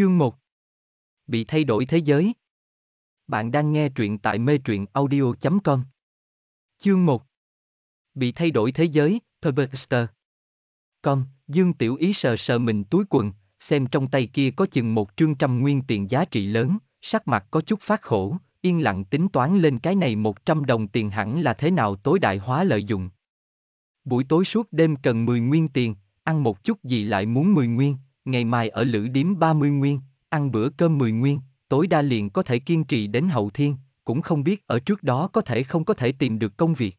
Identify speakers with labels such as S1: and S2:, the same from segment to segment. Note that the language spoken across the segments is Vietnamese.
S1: Chương 1 Bị thay đổi thế giới Bạn đang nghe truyện tại mê truyện audio.com Chương 1 Bị thay đổi thế giới, Perberster Con, Dương Tiểu Ý sờ sờ mình túi quần, xem trong tay kia có chừng một trương trăm nguyên tiền giá trị lớn, sắc mặt có chút phát khổ, yên lặng tính toán lên cái này 100 đồng tiền hẳn là thế nào tối đại hóa lợi dụng. Buổi tối suốt đêm cần 10 nguyên tiền, ăn một chút gì lại muốn 10 nguyên, ngày mai ở lữ điếm 30 nguyên, ăn bữa cơm 10 nguyên, tối đa liền có thể kiên trì đến hậu thiên, cũng không biết ở trước đó có thể không có thể tìm được công việc.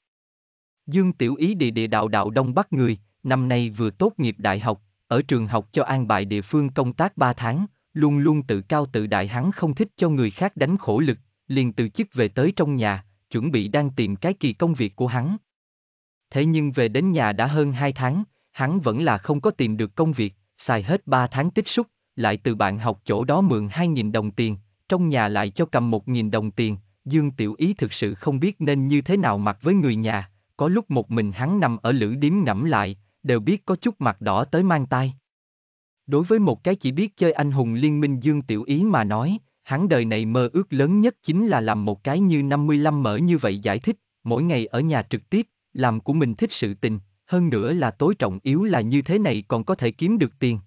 S1: Dương Tiểu Ý địa địa đạo đạo Đông Bắc người, năm nay vừa tốt nghiệp đại học, ở trường học cho an bài địa phương công tác 3 tháng, luôn luôn tự cao tự đại hắn không thích cho người khác đánh khổ lực, liền từ chức về tới trong nhà, chuẩn bị đang tìm cái kỳ công việc của hắn. Thế nhưng về đến nhà đã hơn 2 tháng, hắn vẫn là không có tìm được công việc, xài hết 3 tháng tích xúc, lại từ bạn học chỗ đó mượn 2.000 đồng tiền, trong nhà lại cho cầm 1.000 đồng tiền, Dương Tiểu Ý thực sự không biết nên như thế nào mặc với người nhà, có lúc một mình hắn nằm ở lữ điếm ngẫm lại, đều biết có chút mặt đỏ tới mang tay. Đối với một cái chỉ biết chơi anh hùng liên minh Dương Tiểu Ý mà nói, hắn đời này mơ ước lớn nhất chính là làm một cái như 55 mở như vậy giải thích, mỗi ngày ở nhà trực tiếp, làm của mình thích sự tình, hơn nữa là tối trọng yếu là như thế này còn có thể kiếm được tiền.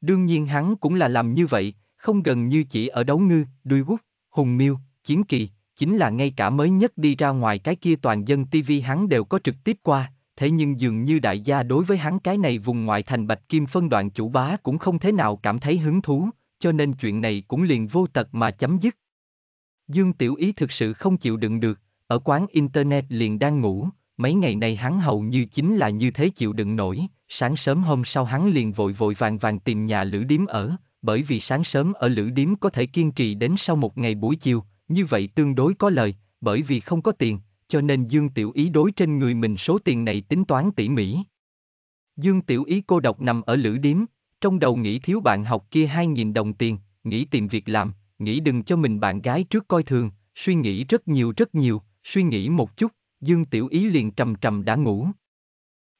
S1: Đương nhiên hắn cũng là làm như vậy, không gần như chỉ ở đấu ngư, đuôi quốc, hùng miêu, chiến kỳ, chính là ngay cả mới nhất đi ra ngoài cái kia toàn dân TV hắn đều có trực tiếp qua, thế nhưng dường như đại gia đối với hắn cái này vùng ngoại thành bạch kim phân đoạn chủ bá cũng không thế nào cảm thấy hứng thú, cho nên chuyện này cũng liền vô tật mà chấm dứt. Dương Tiểu Ý thực sự không chịu đựng được, ở quán Internet liền đang ngủ, mấy ngày nay hắn hầu như chính là như thế chịu đựng nổi, sáng sớm hôm sau hắn liền vội vội vàng vàng tìm nhà lữ điếm ở, bởi vì sáng sớm ở lữ điếm có thể kiên trì đến sau một ngày buổi chiều, như vậy tương đối có lời, bởi vì không có tiền, cho nên Dương Tiểu Ý đối trên người mình số tiền này tính toán tỉ mỉ. Dương Tiểu Ý cô độc nằm ở lữ điếm, trong đầu nghĩ thiếu bạn học kia 2.000 đồng tiền, nghĩ tìm việc làm, nghĩ đừng cho mình bạn gái trước coi thường, suy nghĩ rất nhiều rất nhiều, suy nghĩ một chút, Dương Tiểu Ý liền trầm trầm đã ngủ.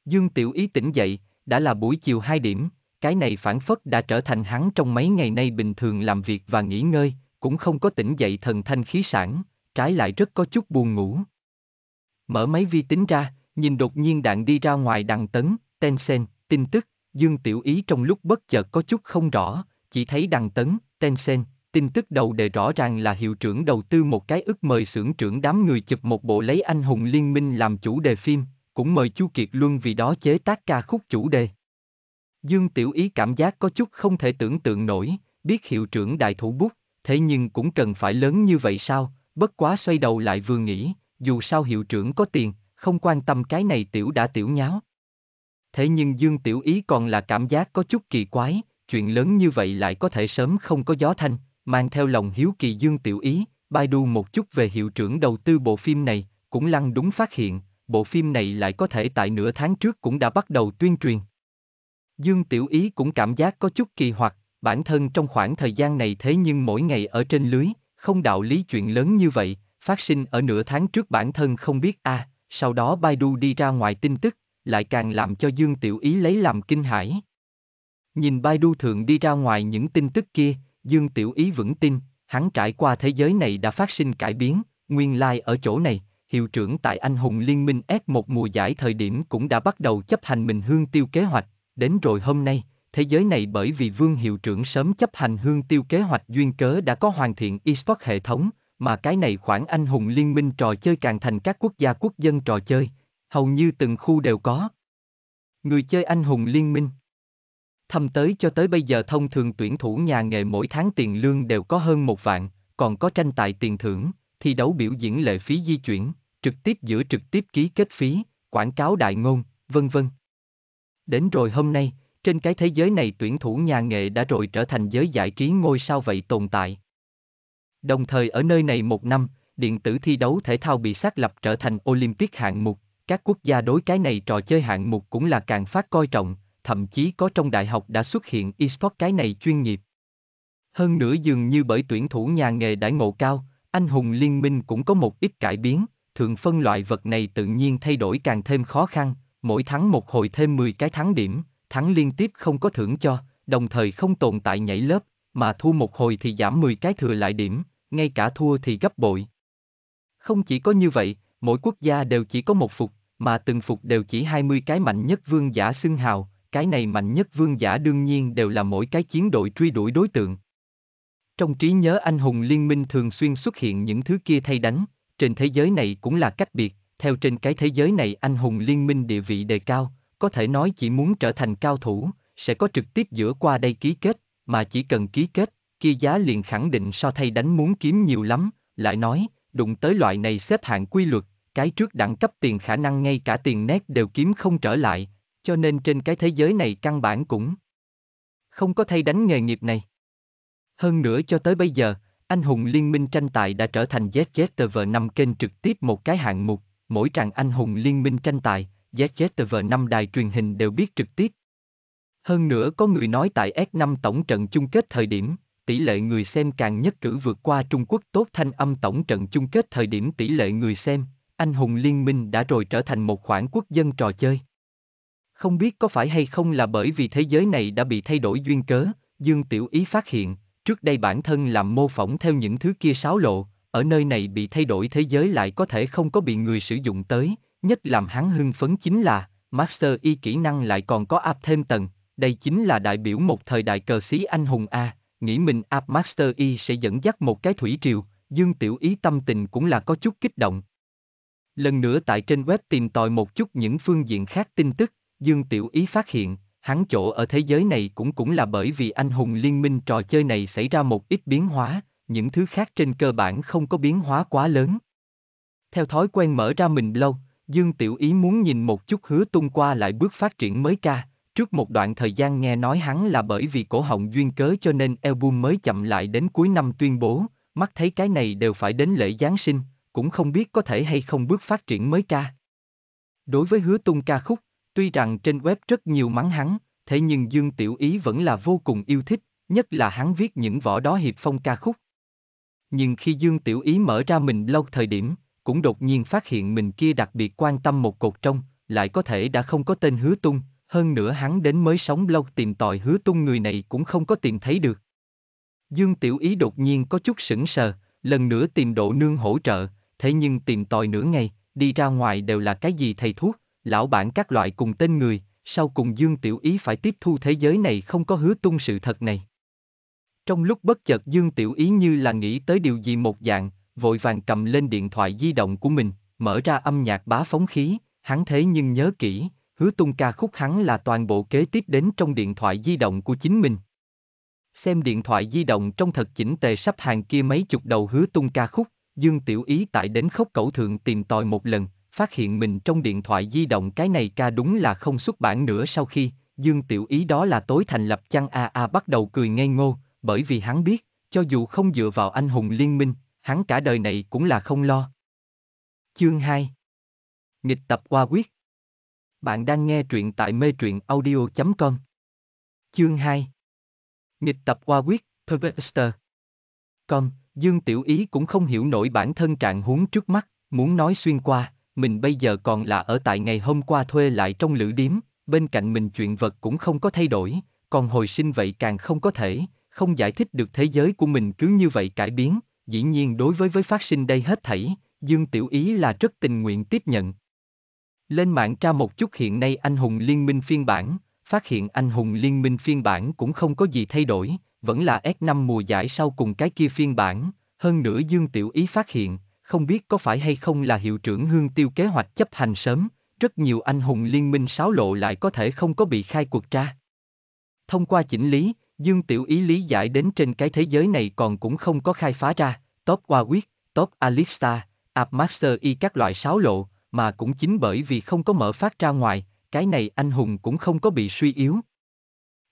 S1: Dương Tiểu Ý tỉnh dậy, đã là buổi chiều 2 điểm, cái này phản phất đã trở thành hắn trong mấy ngày nay bình thường làm việc và nghỉ ngơi, cũng không có tỉnh dậy thần thanh khí sản, trái lại rất có chút buồn ngủ. Mở máy vi tính ra, nhìn đột nhiên đạn đi ra ngoài đằng tấn, Tencent, tin tức, Dương Tiểu Ý trong lúc bất chợt có chút không rõ, chỉ thấy đằng tấn, Tencent, tin tức đầu đề rõ ràng là hiệu trưởng đầu tư một cái ức mời xưởng trưởng đám người chụp một bộ lấy anh hùng liên minh làm chủ đề phim, cũng mời Chu Kiệt Luân vì đó chế tác ca khúc chủ đề. Dương Tiểu Ý cảm giác có chút không thể tưởng tượng nổi, biết hiệu trưởng đại thủ bút, thế nhưng cũng cần phải lớn như vậy sao, bất quá xoay đầu lại vừa nghĩ, dù sao hiệu trưởng có tiền, không quan tâm cái này tiểu đã tiểu nháo. Thế nhưng Dương Tiểu Ý còn là cảm giác có chút kỳ quái, chuyện lớn như vậy lại có thể sớm không có gió thanh, mang theo lòng hiếu kỳ Dương Tiểu Ý, Baidu một chút về hiệu trưởng đầu tư bộ phim này, cũng lăng đúng phát hiện, bộ phim này lại có thể tại nửa tháng trước cũng đã bắt đầu tuyên truyền. Dương Tiểu Ý cũng cảm giác có chút kỳ hoặc, bản thân trong khoảng thời gian này thế nhưng mỗi ngày ở trên lưới, không đạo lý chuyện lớn như vậy, phát sinh ở nửa tháng trước bản thân không biết a, à, sau đó Baidu đi ra ngoài tin tức, lại càng làm cho Dương Tiểu Ý lấy làm kinh hãi. Nhìn Baidu thượng đi ra ngoài những tin tức kia, Dương Tiểu Ý vững tin, hắn trải qua thế giới này đã phát sinh cải biến, nguyên lai like ở chỗ này, hiệu trưởng tại anh hùng liên minh S1 mùa giải thời điểm cũng đã bắt đầu chấp hành mình hương tiêu kế hoạch, đến rồi hôm nay, thế giới này bởi vì vương hiệu trưởng sớm chấp hành hương tiêu kế hoạch duyên cớ đã có hoàn thiện esports hệ thống, mà cái này khoảng anh hùng liên minh trò chơi càng thành các quốc gia quốc dân trò chơi, hầu như từng khu đều có. Người chơi anh hùng liên minh thâm tới cho tới bây giờ thông thường tuyển thủ nhà nghề mỗi tháng tiền lương đều có hơn một vạn, còn có tranh tài tiền thưởng, thi đấu biểu diễn lệ phí di chuyển, trực tiếp giữa trực tiếp ký kết phí, quảng cáo đại ngôn, vân vân. Đến rồi hôm nay, trên cái thế giới này tuyển thủ nhà nghề đã rồi trở thành giới giải trí ngôi sao vậy tồn tại. Đồng thời ở nơi này một năm, điện tử thi đấu thể thao bị xác lập trở thành Olympic hạng mục, các quốc gia đối cái này trò chơi hạng mục cũng là càng phát coi trọng, thậm chí có trong đại học đã xuất hiện eSports cái này chuyên nghiệp. Hơn nữa dường như bởi tuyển thủ nhà nghề đãi ngộ cao, anh hùng liên minh cũng có một ít cải biến, thường phân loại vật này tự nhiên thay đổi càng thêm khó khăn, mỗi thắng một hồi thêm 10 cái thắng điểm, thắng liên tiếp không có thưởng cho, đồng thời không tồn tại nhảy lớp, mà thua một hồi thì giảm 10 cái thừa lại điểm, ngay cả thua thì gấp bội. Không chỉ có như vậy, mỗi quốc gia đều chỉ có một phục, mà từng phục đều chỉ 20 cái mạnh nhất vương giả xưng hào, cái này mạnh nhất vương giả đương nhiên đều là mỗi cái chiến đội truy đuổi đối tượng. Trong trí nhớ anh hùng liên minh thường xuyên xuất hiện những thứ kia thay đánh, trên thế giới này cũng là cách biệt, theo trên cái thế giới này anh hùng liên minh địa vị đề cao, có thể nói chỉ muốn trở thành cao thủ, sẽ có trực tiếp giữa qua đây ký kết, mà chỉ cần ký kết, kia giá liền khẳng định so thay đánh muốn kiếm nhiều lắm, lại nói, đụng tới loại này xếp hạng quy luật, cái trước đẳng cấp tiền khả năng ngay cả tiền nét đều kiếm không trở lại, cho nên trên cái thế giới này căn bản cũng không có thay đánh nghề nghiệp này. Hơn nữa cho tới bây giờ, anh hùng liên minh tranh tài đã trở thành ZZTV5 kênh trực tiếp một cái hạng mục, mỗi tràng anh hùng liên minh tranh tài, ZZTV5 đài truyền hình đều biết trực tiếp. Hơn nữa có người nói tại S5 tổng trận chung kết thời điểm, tỷ lệ người xem càng nhất cử vượt qua Trung Quốc tốt thanh âm tổng trận chung kết thời điểm tỷ lệ người xem, anh hùng liên minh đã rồi trở thành một khoản quốc dân trò chơi. Không biết có phải hay không là bởi vì thế giới này đã bị thay đổi duyên cớ, Dương Tiểu Ý phát hiện, trước đây bản thân làm mô phỏng theo những thứ kia sáo lộ, ở nơi này bị thay đổi thế giới lại có thể không có bị người sử dụng tới, nhất làm hắn hưng phấn chính là, Master Y kỹ năng lại còn có áp thêm tầng, đây chính là đại biểu một thời đại cờ xí anh hùng A, nghĩ mình áp Master Y sẽ dẫn dắt một cái thủy triều, Dương Tiểu Ý tâm tình cũng là có chút kích động. Lần nữa tại trên web tìm tòi một chút những phương diện khác tin tức, Dương Tiểu Ý phát hiện, hắn chỗ ở thế giới này cũng cũng là bởi vì anh hùng liên minh trò chơi này xảy ra một ít biến hóa, những thứ khác trên cơ bản không có biến hóa quá lớn. Theo thói quen mở ra mình lâu, Dương Tiểu Ý muốn nhìn một chút hứa tung qua lại bước phát triển mới ca, trước một đoạn thời gian nghe nói hắn là bởi vì cổ họng duyên cớ cho nên album mới chậm lại đến cuối năm tuyên bố, mắt thấy cái này đều phải đến lễ Giáng sinh, cũng không biết có thể hay không bước phát triển mới ca. Đối với hứa tung ca khúc, Tuy rằng trên web rất nhiều mắng hắn, thế nhưng Dương Tiểu Ý vẫn là vô cùng yêu thích, nhất là hắn viết những võ đó hiệp phong ca khúc. Nhưng khi Dương Tiểu Ý mở ra mình lâu thời điểm, cũng đột nhiên phát hiện mình kia đặc biệt quan tâm một cột trong, lại có thể đã không có tên hứa tung, hơn nữa hắn đến mới sống lâu tìm tòi hứa tung người này cũng không có tìm thấy được. Dương Tiểu Ý đột nhiên có chút sững sờ, lần nữa tìm độ nương hỗ trợ, thế nhưng tìm tòi nửa ngày, đi ra ngoài đều là cái gì thầy thuốc, lão bản các loại cùng tên người, sau cùng Dương Tiểu Ý phải tiếp thu thế giới này không có hứa tung sự thật này. Trong lúc bất chợt Dương Tiểu Ý như là nghĩ tới điều gì một dạng, vội vàng cầm lên điện thoại di động của mình, mở ra âm nhạc bá phóng khí, hắn thế nhưng nhớ kỹ, hứa tung ca khúc hắn là toàn bộ kế tiếp đến trong điện thoại di động của chính mình. Xem điện thoại di động trong thật chỉnh tề sắp hàng kia mấy chục đầu hứa tung ca khúc, Dương Tiểu Ý tại đến khóc cẩu thượng tìm tòi một lần, phát hiện mình trong điện thoại di động cái này ca đúng là không xuất bản nữa sau khi, Dương Tiểu Ý đó là tối thành lập chăng a a bắt đầu cười ngây ngô, bởi vì hắn biết, cho dù không dựa vào anh hùng liên minh, hắn cả đời này cũng là không lo. Chương 2 Nghịch tập qua quyết Bạn đang nghe truyện tại mê truyện audio.com Chương 2 Nghịch tập qua quyết, Pervester Con, Dương Tiểu Ý cũng không hiểu nổi bản thân trạng huống trước mắt, muốn nói xuyên qua, mình bây giờ còn là ở tại ngày hôm qua thuê lại trong lữ điếm, bên cạnh mình chuyện vật cũng không có thay đổi, còn hồi sinh vậy càng không có thể, không giải thích được thế giới của mình cứ như vậy cải biến, dĩ nhiên đối với với phát sinh đây hết thảy, Dương Tiểu Ý là rất tình nguyện tiếp nhận. Lên mạng tra một chút hiện nay anh hùng liên minh phiên bản, phát hiện anh hùng liên minh phiên bản cũng không có gì thay đổi, vẫn là S5 mùa giải sau cùng cái kia phiên bản, hơn nữa Dương Tiểu Ý phát hiện, không biết có phải hay không là hiệu trưởng Hương Tiêu kế hoạch chấp hành sớm, rất nhiều anh hùng liên minh sáo lộ lại có thể không có bị khai cuộc tra. Thông qua chỉnh lý, Dương Tiểu Ý lý giải đến trên cái thế giới này còn cũng không có khai phá ra, Top Warwick, Top Alista, App Master y các loại sáo lộ, mà cũng chính bởi vì không có mở phát ra ngoài, cái này anh hùng cũng không có bị suy yếu.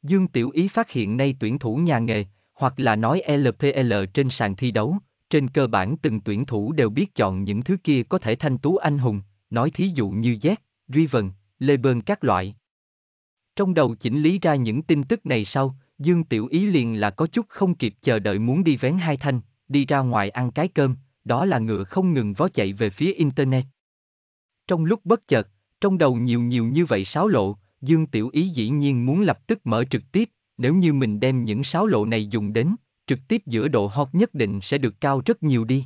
S1: Dương Tiểu Ý phát hiện nay tuyển thủ nhà nghề, hoặc là nói LPL trên sàn thi đấu, trên cơ bản từng tuyển thủ đều biết chọn những thứ kia có thể thanh tú anh hùng, nói thí dụ như Z, Riven, Lebron các loại. Trong đầu chỉnh lý ra những tin tức này sau, Dương Tiểu Ý liền là có chút không kịp chờ đợi muốn đi vén hai thanh, đi ra ngoài ăn cái cơm, đó là ngựa không ngừng vó chạy về phía Internet. Trong lúc bất chợt, trong đầu nhiều nhiều như vậy sáo lộ, Dương Tiểu Ý dĩ nhiên muốn lập tức mở trực tiếp, nếu như mình đem những sáo lộ này dùng đến, trực tiếp giữa độ hot nhất định sẽ được cao rất nhiều đi.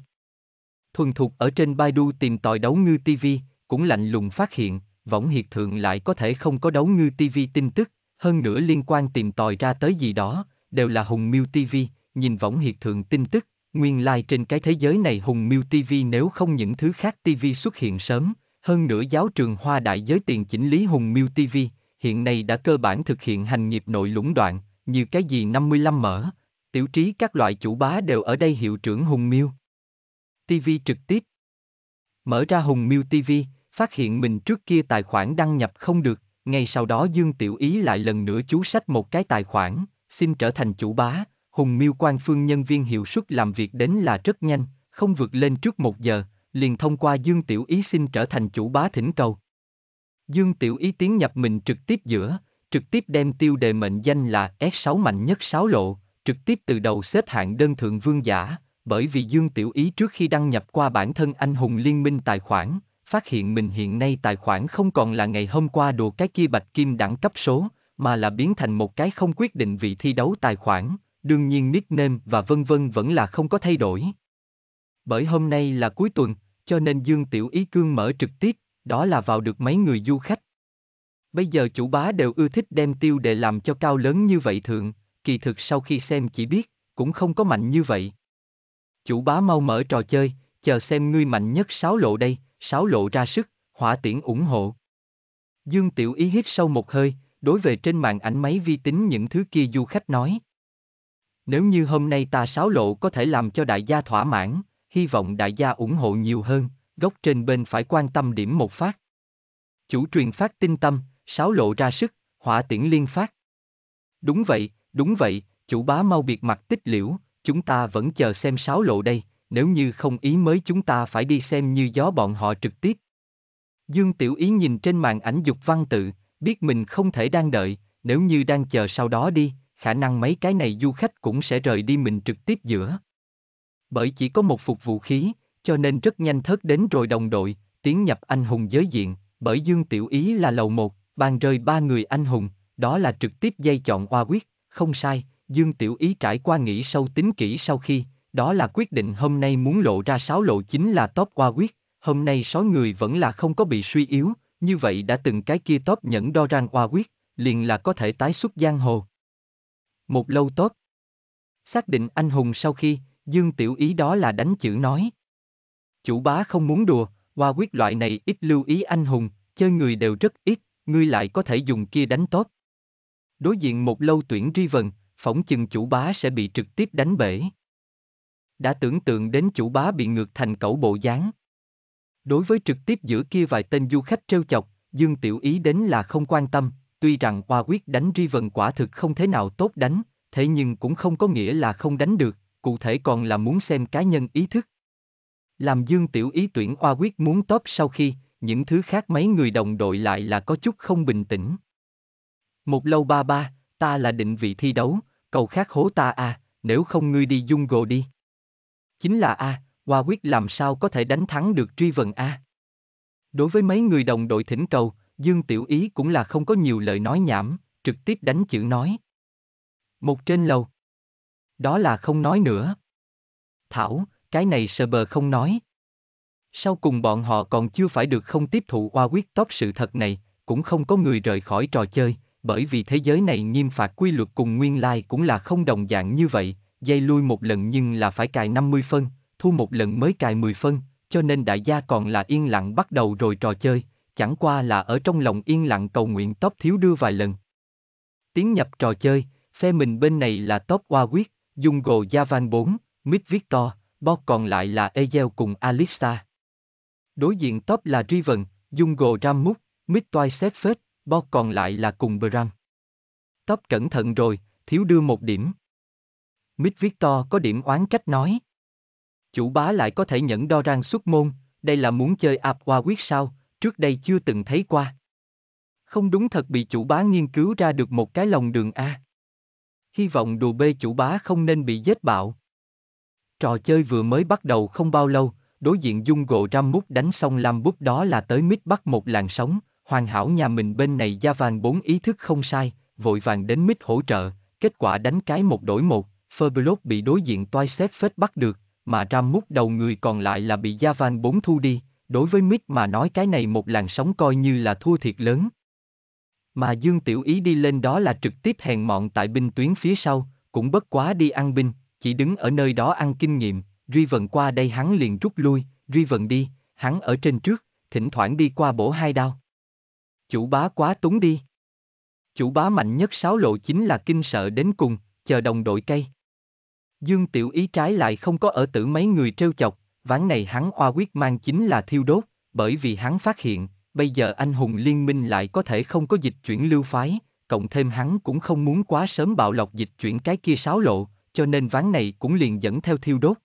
S1: Thuần thuộc ở trên Baidu tìm tòi đấu ngư TV, cũng lạnh lùng phát hiện, võng hiệt thượng lại có thể không có đấu ngư TV tin tức, hơn nữa liên quan tìm tòi ra tới gì đó, đều là Hùng Miêu TV, nhìn võng hiệt thượng tin tức, nguyên lai like trên cái thế giới này Hùng Miêu TV nếu không những thứ khác TV xuất hiện sớm, hơn nữa giáo trường Hoa Đại giới tiền chỉnh lý Hùng Miêu TV, hiện nay đã cơ bản thực hiện hành nghiệp nội lũng đoạn, như cái gì 55 mở, tiểu trí các loại chủ bá đều ở đây hiệu trưởng Hùng Miêu. TV trực tiếp. Mở ra Hùng Miêu TV, phát hiện mình trước kia tài khoản đăng nhập không được, ngay sau đó Dương Tiểu Ý lại lần nữa chú sách một cái tài khoản, xin trở thành chủ bá, Hùng Miêu quan phương nhân viên hiệu suất làm việc đến là rất nhanh, không vượt lên trước một giờ, liền thông qua Dương Tiểu Ý xin trở thành chủ bá thỉnh cầu. Dương Tiểu Ý tiến nhập mình trực tiếp giữa, trực tiếp đem tiêu đề mệnh danh là S6 mạnh nhất 6 lộ, trực tiếp từ đầu xếp hạng đơn thượng vương giả, bởi vì Dương Tiểu Ý trước khi đăng nhập qua bản thân anh hùng liên minh tài khoản, phát hiện mình hiện nay tài khoản không còn là ngày hôm qua đồ cái kia bạch kim đẳng cấp số, mà là biến thành một cái không quyết định vị thi đấu tài khoản, đương nhiên nickname và vân vân vẫn là không có thay đổi. Bởi hôm nay là cuối tuần, cho nên Dương Tiểu Ý cương mở trực tiếp, đó là vào được mấy người du khách. Bây giờ chủ bá đều ưa thích đem tiêu để làm cho cao lớn như vậy thượng, kỳ thực sau khi xem chỉ biết, cũng không có mạnh như vậy. Chủ bá mau mở trò chơi, chờ xem ngươi mạnh nhất sáu lộ đây, sáu lộ ra sức, hỏa tiễn ủng hộ. Dương Tiểu Ý hít sâu một hơi, đối về trên màn ảnh máy vi tính những thứ kia du khách nói. Nếu như hôm nay ta sáu lộ có thể làm cho đại gia thỏa mãn, hy vọng đại gia ủng hộ nhiều hơn, góc trên bên phải quan tâm điểm một phát. Chủ truyền phát tinh tâm, sáu lộ ra sức, hỏa tiễn liên phát. Đúng vậy, đúng vậy, chủ bá mau biệt mặt tích liễu, chúng ta vẫn chờ xem sáo lộ đây, nếu như không ý mới chúng ta phải đi xem như gió bọn họ trực tiếp. Dương Tiểu Ý nhìn trên màn ảnh dục văn tự, biết mình không thể đang đợi, nếu như đang chờ sau đó đi, khả năng mấy cái này du khách cũng sẽ rời đi mình trực tiếp giữa. Bởi chỉ có một phục vũ khí, cho nên rất nhanh thớt đến rồi đồng đội, tiến nhập anh hùng giới diện, bởi Dương Tiểu Ý là lầu một, bàn rơi ba người anh hùng, đó là trực tiếp dây chọn hoa quyết, không sai, Dương Tiểu Ý trải qua nghĩ sâu tính kỹ sau khi, đó là quyết định hôm nay muốn lộ ra sáu lộ chính là top qua quyết, hôm nay sói người vẫn là không có bị suy yếu, như vậy đã từng cái kia top nhẫn đo rang qua quyết, liền là có thể tái xuất giang hồ. Một lâu tốt. Xác định anh hùng sau khi, Dương Tiểu Ý đó là đánh chữ nói. Chủ bá không muốn đùa, qua quyết loại này ít lưu ý anh hùng, chơi người đều rất ít, ngươi lại có thể dùng kia đánh tốt, Đối diện một lâu tuyển Riven, phỏng chừng chủ bá sẽ bị trực tiếp đánh bể. Đã tưởng tượng đến chủ bá bị ngược thành cẩu bộ dáng. Đối với trực tiếp giữa kia vài tên du khách trêu chọc, Dương Tiểu Ý đến là không quan tâm, tuy rằng Hoa quyết đánh Riven quả thực không thế nào tốt đánh, thế nhưng cũng không có nghĩa là không đánh được, cụ thể còn là muốn xem cá nhân ý thức. Làm Dương Tiểu Ý tuyển Hoa quyết muốn top sau khi, những thứ khác mấy người đồng đội lại là có chút không bình tĩnh. Một lâu ba ba, ta là định vị thi đấu, cầu khác hố ta à, nếu không ngươi đi dung gồ đi. Chính là a, à, Hoa quyết làm sao có thể đánh thắng được truy vận a. À. Đối với mấy người đồng đội thỉnh cầu, Dương Tiểu Ý cũng là không có nhiều lời nói nhảm, trực tiếp đánh chữ nói. Một trên lầu. Đó là không nói nữa. Thảo, cái này sờ bờ không nói. Sau cùng bọn họ còn chưa phải được không tiếp thụ Hoa quyết tóc sự thật này, cũng không có người rời khỏi trò chơi, bởi vì thế giới này nghiêm phạt quy luật cùng nguyên lai cũng là không đồng dạng như vậy, dây lui một lần nhưng là phải cài 50 phân, thu một lần mới cài 10 phân, cho nên đại gia còn là yên lặng bắt đầu rồi trò chơi, chẳng qua là ở trong lòng yên lặng cầu nguyện top thiếu đưa vài lần. Tiến nhập trò chơi, phe mình bên này là top qua Quyết, dung gồ Jungo Javan 4, Mid Victor, bo còn lại là Egel cùng Alista. Đối diện top là Riven, Jungo Rammus, Mid Toy Set Fate, bót còn lại là cùng Bram. Tóc cẩn thận rồi, thiếu đưa một điểm. Mít Victor có điểm oán trách nói. Chủ bá lại có thể nhẫn đo rang xuất môn, đây là muốn chơi ạp qua quyết sao, trước đây chưa từng thấy qua. Không đúng thật bị chủ bá nghiên cứu ra được một cái lòng đường A. Hy vọng đồ bê chủ bá không nên bị giết bạo. Trò chơi vừa mới bắt đầu không bao lâu, đối diện dung gộ ram mút đánh xong làm bút đó là tới mít bắt một làn sóng, Hoàn hảo nhà mình bên này gia vàng bốn ý thức không sai, vội vàng đến mít hỗ trợ, kết quả đánh cái một đổi một, Ferblot bị đối diện toai xét phết bắt được, mà Ram mút đầu người còn lại là bị gia vàng bốn thu đi, đối với mít mà nói cái này một làn sóng coi như là thua thiệt lớn. Mà Dương Tiểu Ý đi lên đó là trực tiếp hèn mọn tại binh tuyến phía sau, cũng bất quá đi ăn binh, chỉ đứng ở nơi đó ăn kinh nghiệm, Duy Vần qua đây hắn liền rút lui, Duy Vần đi, hắn ở trên trước, thỉnh thoảng đi qua bổ hai đao. Chủ bá quá túng đi. Chủ bá mạnh nhất sáo lộ chính là kinh sợ đến cùng, chờ đồng đội cây. Dương Tiểu Ý trái lại không có ở tử mấy người trêu chọc, ván này hắn oa quyết mang chính là thiêu đốt, bởi vì hắn phát hiện, bây giờ anh hùng liên minh lại có thể không có dịch chuyển lưu phái, cộng thêm hắn cũng không muốn quá sớm bạo lộc dịch chuyển cái kia sáo lộ, cho nên ván này cũng liền dẫn theo thiêu đốt.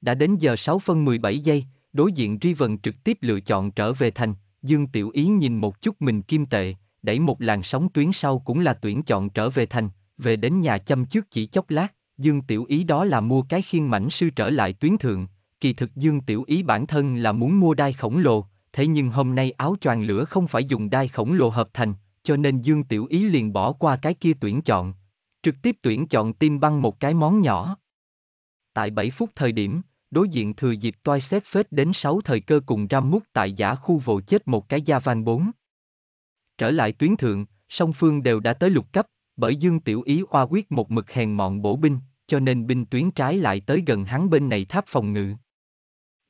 S1: Đã đến giờ 6 phân 17 giây, đối diện Riven trực tiếp lựa chọn trở về thành, Dương Tiểu Yến nhìn một chút mình kim tệ, đẩy một làn sóng tuyến sau cũng là tuyển chọn trở về thành, về đến nhà chăm trước chỉ chốc lát, Dương Tiểu Ý đó là mua cái khiên mảnh sư trở lại tuyến thượng, kỳ thực Dương Tiểu Ý bản thân là muốn mua đai khổng lồ, thế nhưng hôm nay áo choàng lửa không phải dùng đai khổng lồ hợp thành, cho nên Dương Tiểu Ý liền bỏ qua cái kia tuyển chọn, trực tiếp tuyển chọn tim băng một cái món nhỏ. Tại 7 phút thời điểm, đối diện thừa dịp toai xét phết đến 6 thời cơ cùng ram mút tại giả khu vồ chết một cái gia van 4. Trở lại tuyến thượng, song phương đều đã tới lục cấp, bởi Dương Tiểu Ý oa quyết một mực hèn mọn bổ binh, cho nên binh tuyến trái lại tới gần hắn bên này tháp phòng ngự.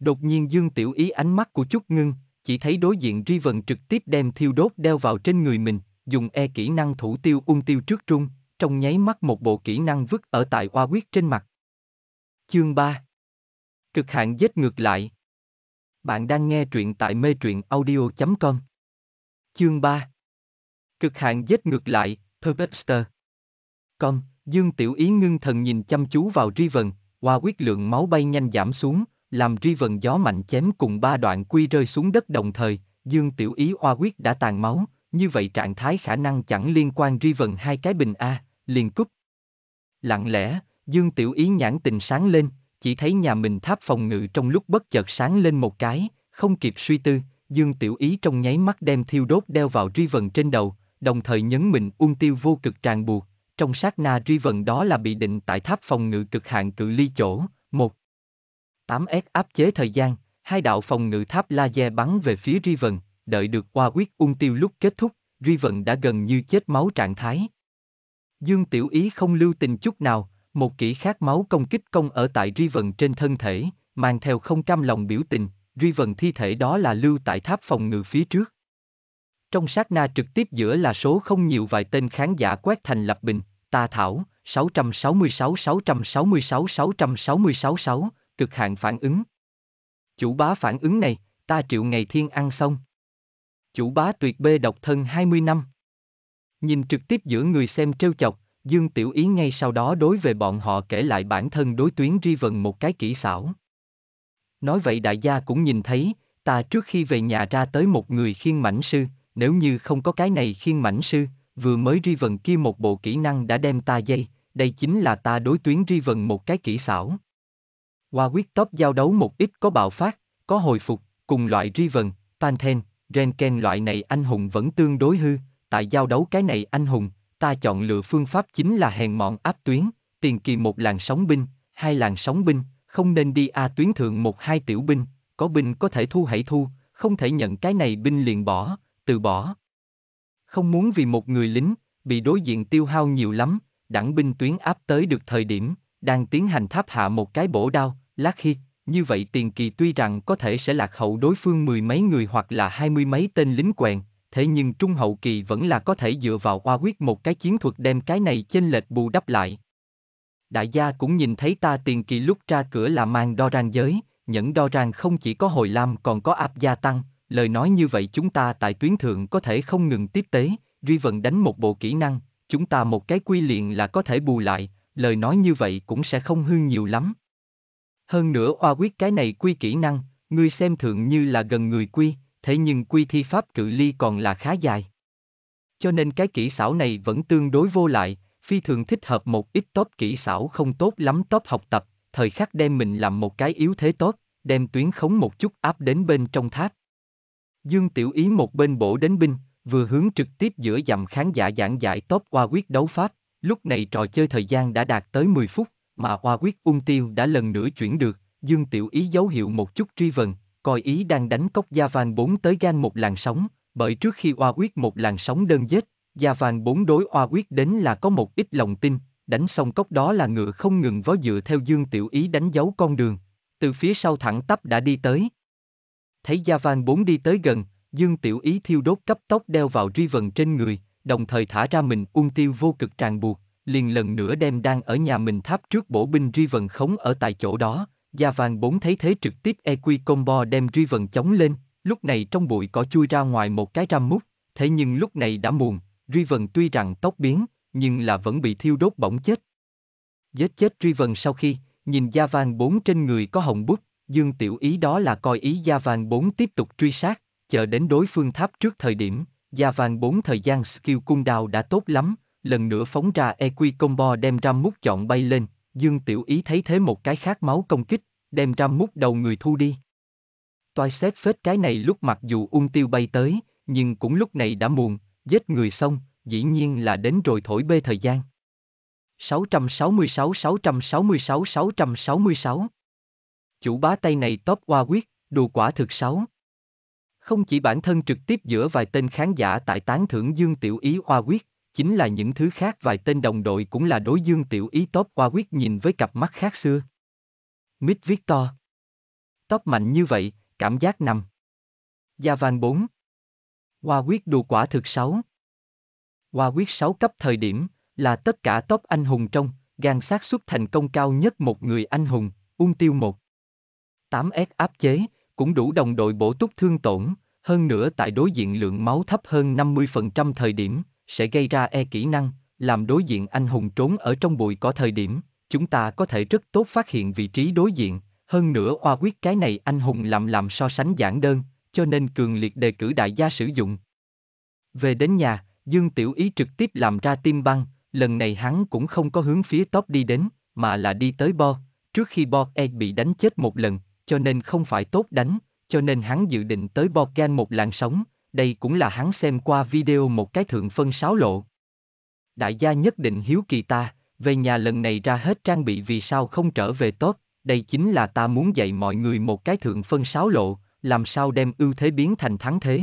S1: Đột nhiên Dương Tiểu Ý ánh mắt của chút ngưng, chỉ thấy đối diện ri Riven trực tiếp đem thiêu đốt đeo vào trên người mình, dùng e kỹ năng thủ tiêu ung tiêu trước trung, trong nháy mắt một bộ kỹ năng vứt ở tại oa quyết trên mặt. Chương 3 Cực hạn giết ngược lại. Bạn đang nghe truyện tại mê truyện audio.com. Chương 3. Cực hạn giết ngược lại, Thurbester. Con, Dương Tiểu Ý ngưng thần nhìn chăm chú vào Riven, qua quyết lượng máu bay nhanh giảm xuống, làm Riven gió mạnh chém cùng ba đoạn quy rơi xuống đất đồng thời, Dương Tiểu Ý Hoa quyết đã tàn máu, như vậy trạng thái khả năng chẳng liên quan Riven hai cái bình A, liền cúp. Lặng lẽ, Dương Tiểu Ý nhãn tình sáng lên, chỉ thấy nhà mình tháp phòng ngự trong lúc bất chợt sáng lên một cái, không kịp suy tư, Dương Tiểu Ý trong nháy mắt đem thiêu đốt đeo vào ri vần trên đầu, đồng thời nhấn mình ung tiêu vô cực tràn buộc, trong sát na ri vần đó là bị định tại tháp phòng ngự cực hạn cự ly chỗ, một 8S áp chế thời gian, hai đạo phòng ngự tháp laser bắn về phía ri vần, đợi được qua quyết ung tiêu lúc kết thúc, ri vần đã gần như chết máu trạng thái. Dương Tiểu Ý không lưu tình chút nào, một kỹ khác máu công kích công ở tại Riven trên thân thể, mang theo không cam lòng biểu tình, Riven thi thể đó là lưu tại tháp phòng ngự phía trước. Trong sát na trực tiếp giữa là số không nhiều vài tên khán giả quét thành lập bình, ta thảo, 666 666 666 6, cực hạn phản ứng. Chủ bá phản ứng này, ta triệu ngày thiên ăn xong. Chủ bá tuyệt bê độc thân 20 năm. Nhìn trực tiếp giữa người xem trêu chọc, Dương Tiểu Ý ngay sau đó đối về bọn họ kể lại bản thân đối tuyến Riven một cái kỹ xảo. Nói vậy đại gia cũng nhìn thấy, ta trước khi về nhà ra tới một người khiên mảnh sư, nếu như không có cái này khiên mảnh sư, vừa mới Riven kia một bộ kỹ năng đã đem ta dây, đây chính là ta đối tuyến Riven một cái kỹ xảo. Qua quyết tóc giao đấu một ít có bạo phát, có hồi phục, cùng loại Riven, Panthen, Renken loại này anh hùng vẫn tương đối hư, tại giao đấu cái này anh hùng, ta chọn lựa phương pháp chính là hèn mọn áp tuyến, tiền kỳ một làn sóng binh, hai làn sóng binh, không nên đi A tuyến thượng một hai tiểu binh, có binh có thể thu hãy thu, không thể nhận cái này binh liền bỏ, từ bỏ. Không muốn vì một người lính, bị đối diện tiêu hao nhiều lắm, đảng binh tuyến áp tới được thời điểm, đang tiến hành tháp hạ một cái bổ đao, lát khi, như vậy tiền kỳ tuy rằng có thể sẽ lạc hậu đối phương mười mấy người hoặc là hai mươi mấy tên lính quèn, thế nhưng trung hậu kỳ vẫn là có thể dựa vào oa quyết một cái chiến thuật đem cái này chênh lệch bù đắp lại. Đại gia cũng nhìn thấy ta tiền kỳ lúc ra cửa là mang đo rang giới, nhẫn đo rang không chỉ có hồi lam còn có áp gia tăng, lời nói như vậy chúng ta tại tuyến thượng có thể không ngừng tiếp tế, Duy Vận đánh một bộ kỹ năng, chúng ta một cái quy liền là có thể bù lại, lời nói như vậy cũng sẽ không hư nhiều lắm. Hơn nữa oa quyết cái này quy kỹ năng, ngươi xem thường như là gần người quy, thế nhưng quy thi pháp cự ly còn là khá dài. Cho nên cái kỹ xảo này vẫn tương đối vô lại, phi thường thích hợp một ít top kỹ xảo không tốt lắm top học tập, thời khắc đem mình làm một cái yếu thế tốt, đem tuyến khống một chút áp đến bên trong tháp. Dương Tiểu Ý một bên bổ đến binh, vừa hướng trực tiếp giữa dặm khán giả giảng giải top qua quyết đấu pháp, lúc này trò chơi thời gian đã đạt tới 10 phút, mà qua quyết ung tiêu đã lần nữa chuyển được, Dương Tiểu Ý dấu hiệu một chút truy vần, coi ý đang đánh cốc Gia Vàng 4 tới gan một làn sóng, bởi trước khi oa quyết một làn sóng đơn giết, Gia Vàng 4 đối oa quyết đến là có một ít lòng tin, đánh xong cốc đó là ngựa không ngừng vó dựa theo Dương Tiểu Ý đánh dấu con đường, từ phía sau thẳng tắp đã đi tới. Thấy Gia Vàng 4 đi tới gần, Dương Tiểu Ý thiêu đốt cấp tốc đeo vào ri vần trên người, đồng thời thả ra mình ung tiêu vô cực tràn buộc, liền lần nữa đem đang ở nhà mình tháp trước bổ binh ri vần khống ở tại chỗ đó, Gia vàng 4 thấy thế trực tiếp EQ combo đem Riven chống lên, lúc này trong bụi cỏ chui ra ngoài một cái ram mút, thế nhưng lúc này đã muộn, Riven tuy rằng tóc biến, nhưng là vẫn bị thiêu đốt bỏng chết. Giết chết Riven sau khi, nhìn Gia vàng 4 trên người có hồng bút, Dương Tiểu Ý đó là coi ý Gia vàng 4 tiếp tục truy sát, chờ đến đối phương tháp trước thời điểm, Gia vàng 4 thời gian skill cung đào đã tốt lắm, lần nữa phóng ra EQ combo đem ram mút chọn bay lên, Dương Tiểu Ý thấy thế một cái khác máu công kích, đem ra mút đầu người thu đi. Toai xét phết cái này lúc mặc dù ung tiêu bay tới, nhưng cũng lúc này đã muộn, giết người xong, dĩ nhiên là đến rồi thổi bê thời gian. 666 666 666 Chủ bá tay này top qua quyết, đùa quả thực sáu. Không chỉ bản thân trực tiếp giữa vài tên khán giả tại tán thưởng Dương Tiểu Ý hoa quyết, chính là những thứ khác vài tên đồng đội cũng là đối dương tiểu ý top qua quyết nhìn với cặp mắt khác xưa. Mít viết to. Tóc mạnh như vậy, cảm giác nằm. Gia van 4. Hoa quyết đùa quả thực 6. Hoa quyết 6 cấp thời điểm, là tất cả top anh hùng trong, gan sát suất thành công cao nhất một người anh hùng, ung tiêu 1. 8S áp chế, cũng đủ đồng đội bổ túc thương tổn, hơn nữa tại đối diện lượng máu thấp hơn 50% thời điểm, sẽ gây ra e kỹ năng, làm đối diện anh hùng trốn ở trong bụi có thời điểm, chúng ta có thể rất tốt phát hiện vị trí đối diện, hơn nữa oa quyết cái này anh hùng làm làm so sánh giản đơn, cho nên cường liệt đề cử đại gia sử dụng. Về đến nhà, Dương Tiểu Ý trực tiếp làm ra tim băng, lần này hắn cũng không có hướng phía top đi đến, mà là đi tới Bo, trước khi Bo E bị đánh chết một lần, cho nên không phải tốt đánh, cho nên hắn dự định tới Bo Gan một làn sóng, đây cũng là hắn xem qua video một cái thượng phân sáo lộ. Đại gia nhất định hiếu kỳ ta, về nhà lần này ra hết trang bị vì sao không trở về tốt, đây chính là ta muốn dạy mọi người một cái thượng phân sáo lộ, làm sao đem ưu thế biến thành thắng thế.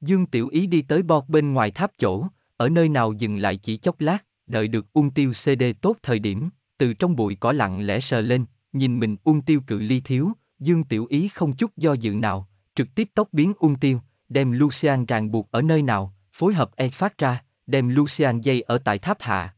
S1: Dương Tiểu Ý đi tới bọt bên ngoài tháp chỗ, ở nơi nào dừng lại chỉ chốc lát, đợi được ung tiêu CD tốt thời điểm, từ trong bụi cỏ lặng lẽ sờ lên, nhìn mình ung tiêu cự ly thiếu, Dương Tiểu Ý không chút do dự nào, trực tiếp tốc biến ung tiêu, đem Lucian ràng buộc ở nơi nào, phối hợp e phát ra, đem Lucian dây ở tại tháp hạ.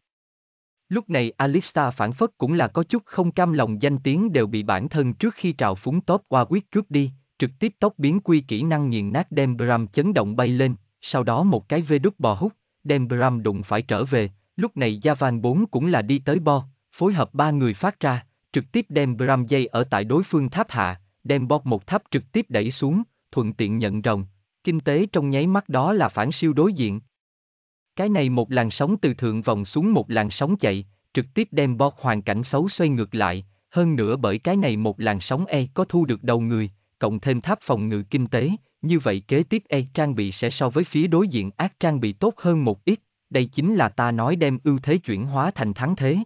S1: Lúc này Alista phản phất cũng là có chút không cam lòng danh tiếng đều bị bản thân trước khi trào phúng top qua quyết cướp đi, trực tiếp tốc biến quy kỹ năng nghiền nát đem Bram chấn động bay lên, sau đó một cái vê đút bò hút, đem Bram đụng phải trở về, lúc này Javan 4 cũng là đi tới bo, phối hợp ba người phát ra, trực tiếp đem Bram dây ở tại đối phương tháp hạ, đem bóp một tháp trực tiếp đẩy xuống, thuận tiện nhận rồng, Kinh tế trong nháy mắt đó là phản siêu đối diện. Cái này một làn sóng từ thượng vòng xuống một làn sóng chạy, trực tiếp đem bọt hoàn cảnh xấu xoay ngược lại, hơn nữa bởi cái này một làn sóng E có thu được đầu người, cộng thêm tháp phòng ngự kinh tế, như vậy kế tiếp E trang bị sẽ so với phía đối diện ác trang bị tốt hơn một ít, đây chính là ta nói đem ưu thế chuyển hóa thành thắng thế.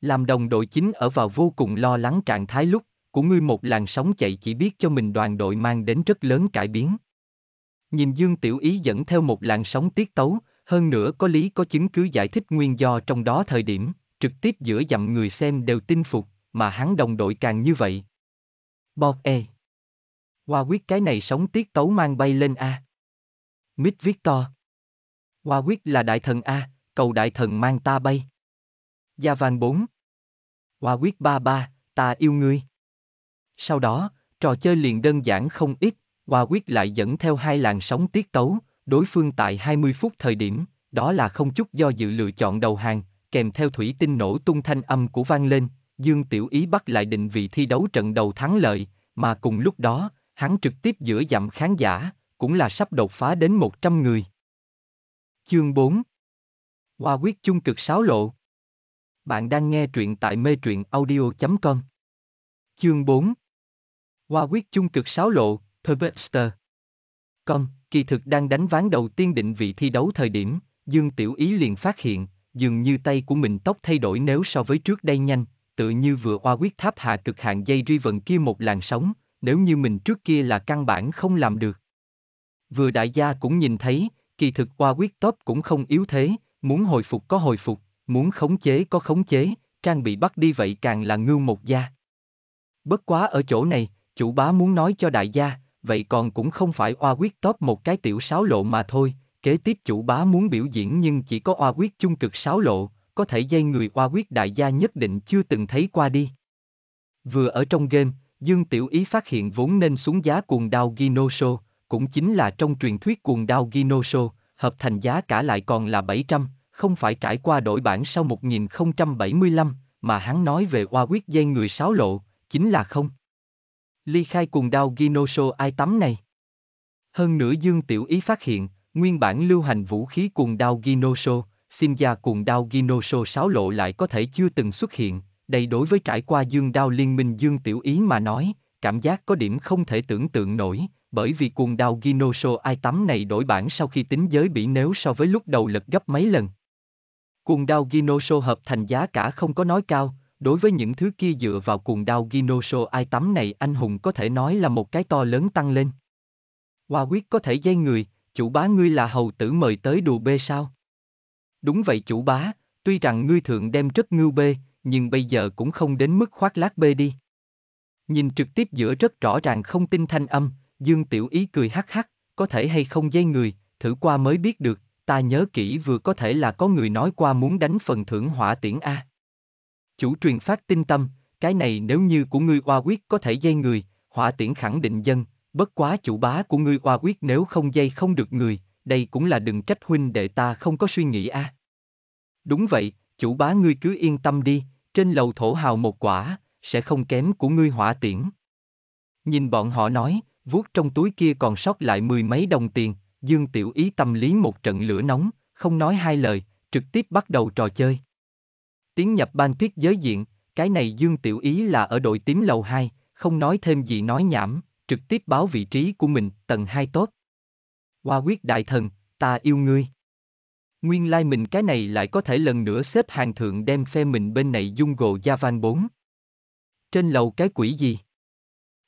S1: Làm đồng đội chính ở vào vô cùng lo lắng trạng thái lúc, của ngươi một làn sóng chạy chỉ biết cho mình đoàn đội mang đến rất lớn cải biến nhìn Dương Tiểu Ý dẫn theo một làn sóng tiết tấu, hơn nữa có lý có chứng cứ giải thích nguyên do trong đó thời điểm, trực tiếp giữa dặm người xem đều tin phục, mà hắn đồng đội càng như vậy. Bọt e. Hoa quyết cái này sóng tiết tấu mang bay lên A. Mít Victor. Hoa quyết là đại thần A, cầu đại thần mang ta bay. Gia Van 4. Hoa quyết 33, ta yêu ngươi. Sau đó, trò chơi liền đơn giản không ít, Hoa quyết lại dẫn theo hai làn sóng tiết tấu, đối phương tại 20 phút thời điểm, đó là không chút do dự lựa chọn đầu hàng, kèm theo thủy tinh nổ tung thanh âm của vang lên, Dương Tiểu Ý bắt lại định vị thi đấu trận đầu thắng lợi, mà cùng lúc đó, hắn trực tiếp giữa dặm khán giả, cũng là sắp đột phá đến 100 người. Chương 4 Hoa quyết chung cực sáo lộ Bạn đang nghe truyện tại mê truyện audio.com Chương 4 Hoa quyết chung cực sáo lộ Pebster. Con, kỳ thực đang đánh ván đầu tiên định vị thi đấu thời điểm, Dương Tiểu Ý liền phát hiện, dường như tay của mình tóc thay đổi nếu so với trước đây nhanh, tự như vừa qua quyết tháp hạ cực hạn dây ri vận kia một làn sóng, nếu như mình trước kia là căn bản không làm được. Vừa đại gia cũng nhìn thấy, kỳ thực qua quyết top cũng không yếu thế, muốn hồi phục có hồi phục, muốn khống chế có khống chế, trang bị bắt đi vậy càng là ngưu một gia. Bất quá ở chỗ này, chủ bá muốn nói cho đại gia, vậy còn cũng không phải oa quyết top một cái tiểu sáo lộ mà thôi, kế tiếp chủ bá muốn biểu diễn nhưng chỉ có oa quyết chung cực sáo lộ, có thể dây người oa quyết đại gia nhất định chưa từng thấy qua đi. Vừa ở trong game, Dương Tiểu Ý phát hiện vốn nên xuống giá cuồng đao Ginosho, cũng chính là trong truyền thuyết cuồng đao Ginosho, hợp thành giá cả lại còn là 700, không phải trải qua đổi bản sau 1075, mà hắn nói về oa quyết dây người sáo lộ, chính là không ly khai cuồng đao Ginosho ai tắm này. Hơn nữa Dương Tiểu Ý phát hiện, nguyên bản lưu hành vũ khí cuồng đao Ginosho, xin gia cuồng đao Ginosho sáu lộ lại có thể chưa từng xuất hiện, đây đối với trải qua dương đao liên minh Dương Tiểu Ý mà nói, cảm giác có điểm không thể tưởng tượng nổi, bởi vì cuồng đao Ginosho ai tắm này đổi bản sau khi tính giới bị nếu so với lúc đầu lật gấp mấy lần. Cuồng đao Ginosho hợp thành giá cả không có nói cao, Đối với những thứ kia dựa vào cuồng đao Ginosho ai tắm này anh hùng có thể nói là một cái to lớn tăng lên. Hoa quyết có thể dây người, chủ bá ngươi là hầu tử mời tới đùa bê sao? Đúng vậy chủ bá, tuy rằng ngươi thượng đem rất ngưu bê, nhưng bây giờ cũng không đến mức khoác lác bê đi. Nhìn trực tiếp giữa rất rõ ràng không tin thanh âm, Dương Tiểu Ý cười hắc hắc, có thể hay không dây người, thử qua mới biết được, ta nhớ kỹ vừa có thể là có người nói qua muốn đánh phần thưởng hỏa tiễn A. Chủ truyền phát tin tâm, cái này nếu như của ngươi qua quyết có thể dây người, hỏa tiễn khẳng định dân, bất quá chủ bá của ngươi qua quyết nếu không dây không được người, đây cũng là đừng trách huynh đệ ta không có suy nghĩ a. À. Đúng vậy, chủ bá ngươi cứ yên tâm đi, trên lầu thổ hào một quả, sẽ không kém của ngươi hỏa tiễn. Nhìn bọn họ nói, vuốt trong túi kia còn sót lại mười mấy đồng tiền, Dương Tiểu Ý tâm lý một trận lửa nóng, không nói hai lời, trực tiếp bắt đầu trò chơi. Tiến nhập ban thiết giới diện, cái này Dương Tiểu Ý là ở đội tím lầu 2, không nói thêm gì nói nhảm, trực tiếp báo vị trí của mình, tầng 2 tốt. Hoa quyết đại thần, ta yêu ngươi. Nguyên lai like mình cái này lại có thể lần nữa xếp hàng thượng đem phe mình bên này dung gồ gia van 4. Trên lầu cái quỷ gì?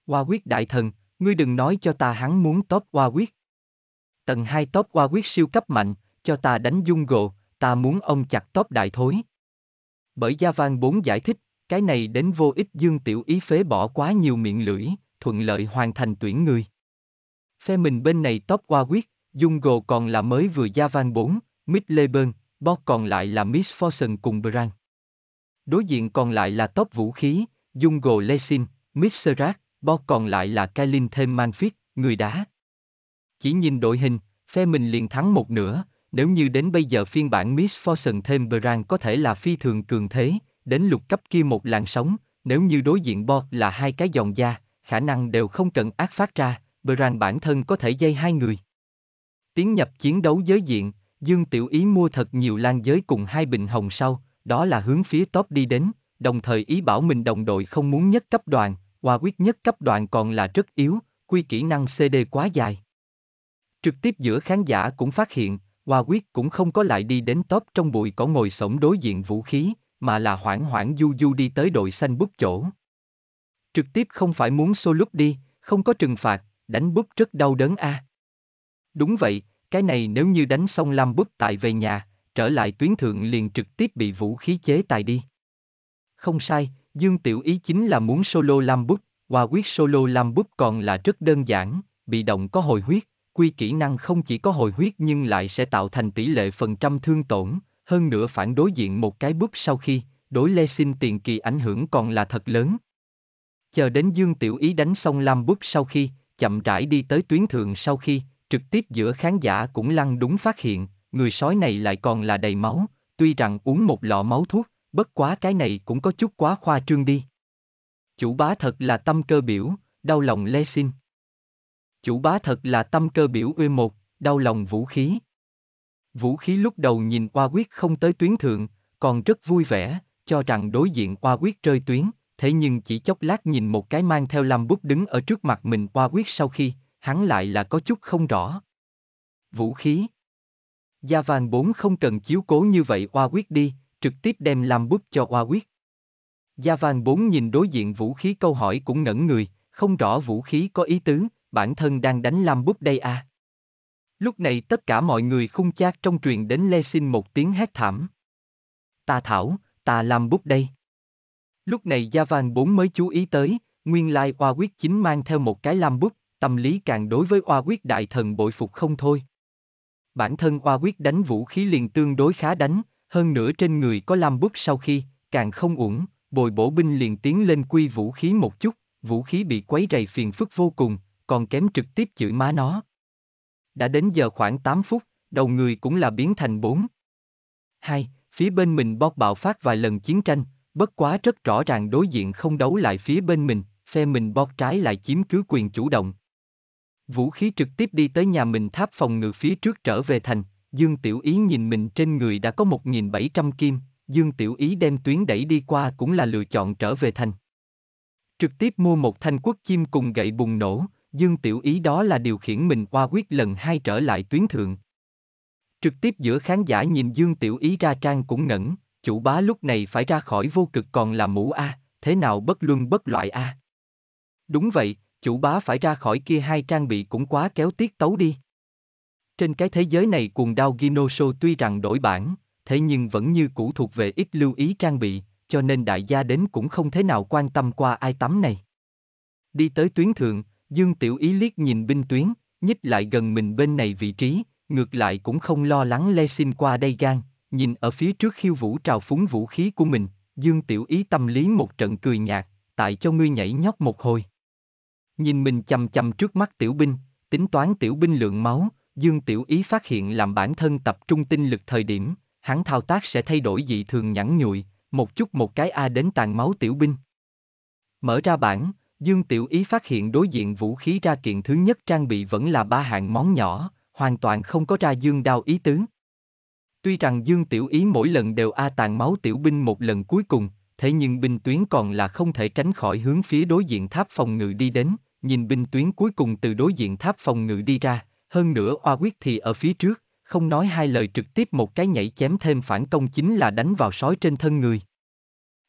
S1: Hoa quyết đại thần, ngươi đừng nói cho ta hắn muốn top hoa quyết. Tầng 2 top hoa quyết siêu cấp mạnh, cho ta đánh dung gồ, ta muốn ông chặt top đại thối. Bởi Gia Vang bốn giải thích, cái này đến vô ích Dương Tiểu Ý phế bỏ quá nhiều miệng lưỡi, thuận lợi hoàn thành tuyển người. Phe mình bên này top qua quyết, dung gồ còn là mới vừa Gia Vang 4, Mid Leben, Bog còn lại là Miss forson cùng Brand. Đối diện còn lại là top vũ khí, dung Jungo Lesin, Miss Serac, Bog còn lại là Kailin thêm Manfit, người đá. Chỉ nhìn đội hình, phe mình liền thắng một nửa, nếu như đến bây giờ phiên bản Miss Fortune thêm Brand có thể là phi thường cường thế, đến lục cấp kia một làn sóng, nếu như đối diện Bo là hai cái giòn da, khả năng đều không cần ác phát ra, Brand bản thân có thể dây hai người. Tiến nhập chiến đấu giới diện, Dương Tiểu Ý mua thật nhiều lan giới cùng hai bình hồng sau, đó là hướng phía top đi đến, đồng thời ý bảo mình đồng đội không muốn nhất cấp đoàn, qua quyết nhất cấp đoàn còn là rất yếu, quy kỹ năng CD quá dài. Trực tiếp giữa khán giả cũng phát hiện, Hoa quyết cũng không có lại đi đến top trong bụi cỏ ngồi sổng đối diện vũ khí, mà là hoảng hoảng du du đi tới đội xanh bút chỗ. Trực tiếp không phải muốn xô lúc đi, không có trừng phạt, đánh bút rất đau đớn a. À. Đúng vậy, cái này nếu như đánh xong làm bút tại về nhà, trở lại tuyến thượng liền trực tiếp bị vũ khí chế tài đi. Không sai, Dương Tiểu Ý chính là muốn solo làm bút, hòa quyết solo làm bút còn là rất đơn giản, bị động có hồi huyết, quy kỹ năng không chỉ có hồi huyết nhưng lại sẽ tạo thành tỷ lệ phần trăm thương tổn, hơn nữa phản đối diện một cái búp sau khi, đối lê xin tiền kỳ ảnh hưởng còn là thật lớn. Chờ đến Dương Tiểu Ý đánh xong Lam búp sau khi, chậm rãi đi tới tuyến thượng sau khi, trực tiếp giữa khán giả cũng lăn đúng phát hiện, người sói này lại còn là đầy máu, tuy rằng uống một lọ máu thuốc, bất quá cái này cũng có chút quá khoa trương đi. Chủ bá thật là tâm cơ biểu, đau lòng lê xin. Chủ bá thật là tâm cơ biểu uy một, đau lòng vũ khí. Vũ khí lúc đầu nhìn qua quyết không tới tuyến thượng, còn rất vui vẻ, cho rằng đối diện qua quyết rơi tuyến, thế nhưng chỉ chốc lát nhìn một cái mang theo làm bút đứng ở trước mặt mình qua quyết sau khi, hắn lại là có chút không rõ. Vũ khí Gia vàng bốn không cần chiếu cố như vậy qua quyết đi, trực tiếp đem làm bút cho qua quyết. Gia vàng bốn nhìn đối diện vũ khí câu hỏi cũng ngẩn người, không rõ vũ khí có ý tứ, bản thân đang đánh lam bút đây à. Lúc này tất cả mọi người khung chát trong truyền đến Lê Sinh một tiếng hét thảm. Ta thảo, ta lam bút đây. Lúc này Gia vang 4 mới chú ý tới, nguyên lai oa quyết chính mang theo một cái lam bút, tâm lý càng đối với oa quyết đại thần bội phục không thôi. Bản thân oa quyết đánh vũ khí liền tương đối khá đánh, hơn nữa trên người có lam bút sau khi, càng không uổng, bồi bổ binh liền tiến lên quy vũ khí một chút, vũ khí bị quấy rầy phiền phức vô cùng, còn kém trực tiếp chửi má nó. Đã đến giờ khoảng 8 phút, đầu người cũng là biến thành 4. 2. Phía bên mình bóc bạo phát vài lần chiến tranh, bất quá rất rõ ràng đối diện không đấu lại phía bên mình, phe mình bóc trái lại chiếm cứ quyền chủ động. Vũ khí trực tiếp đi tới nhà mình tháp phòng ngự phía trước trở về thành, Dương Tiểu Ý nhìn mình trên người đã có 1.700 kim, Dương Tiểu Ý đem tuyến đẩy đi qua cũng là lựa chọn trở về thành. Trực tiếp mua một thanh quốc chim cùng gậy bùng nổ, Dương Tiểu Ý đó là điều khiển mình qua quyết lần hai trở lại tuyến thượng. Trực tiếp giữa khán giả nhìn Dương Tiểu Ý ra trang cũng ngẩn, chủ bá lúc này phải ra khỏi vô cực còn là mũ A, thế nào bất luân bất loại A. Đúng vậy, chủ bá phải ra khỏi kia hai trang bị cũng quá kéo tiết tấu đi. Trên cái thế giới này cuồng đao Ginosho tuy rằng đổi bản, thế nhưng vẫn như cũ thuộc về ít lưu ý trang bị, cho nên đại gia đến cũng không thế nào quan tâm qua ai tắm này. Đi tới tuyến thượng, Dương Tiểu Ý liếc nhìn binh tuyến, nhích lại gần mình bên này vị trí, ngược lại cũng không lo lắng Lê Xin qua đây gan, nhìn ở phía trước khiêu vũ trào phúng vũ khí của mình, Dương Tiểu Ý tâm lý một trận cười nhạt, tại cho ngươi nhảy nhóc một hồi. Nhìn mình chầm chầm trước mắt Tiểu Binh, tính toán Tiểu Binh lượng máu, Dương Tiểu Ý phát hiện làm bản thân tập trung tinh lực thời điểm, hắn thao tác sẽ thay đổi dị thường nhẵn nhụi, một chút một cái A đến tàn máu Tiểu Binh. Mở ra bảng, Dương Tiểu Ý phát hiện đối diện vũ khí ra kiện thứ nhất trang bị vẫn là ba hạng món nhỏ, hoàn toàn không có ra dương đao ý tứ. Tuy rằng Dương Tiểu Ý mỗi lần đều a tàn máu tiểu binh một lần cuối cùng, thế nhưng binh tuyến còn là không thể tránh khỏi hướng phía đối diện tháp phòng ngự đi đến, nhìn binh tuyến cuối cùng từ đối diện tháp phòng ngự đi ra, hơn nữa oa quyết thì ở phía trước, không nói hai lời trực tiếp một cái nhảy chém thêm phản công chính là đánh vào sói trên thân người.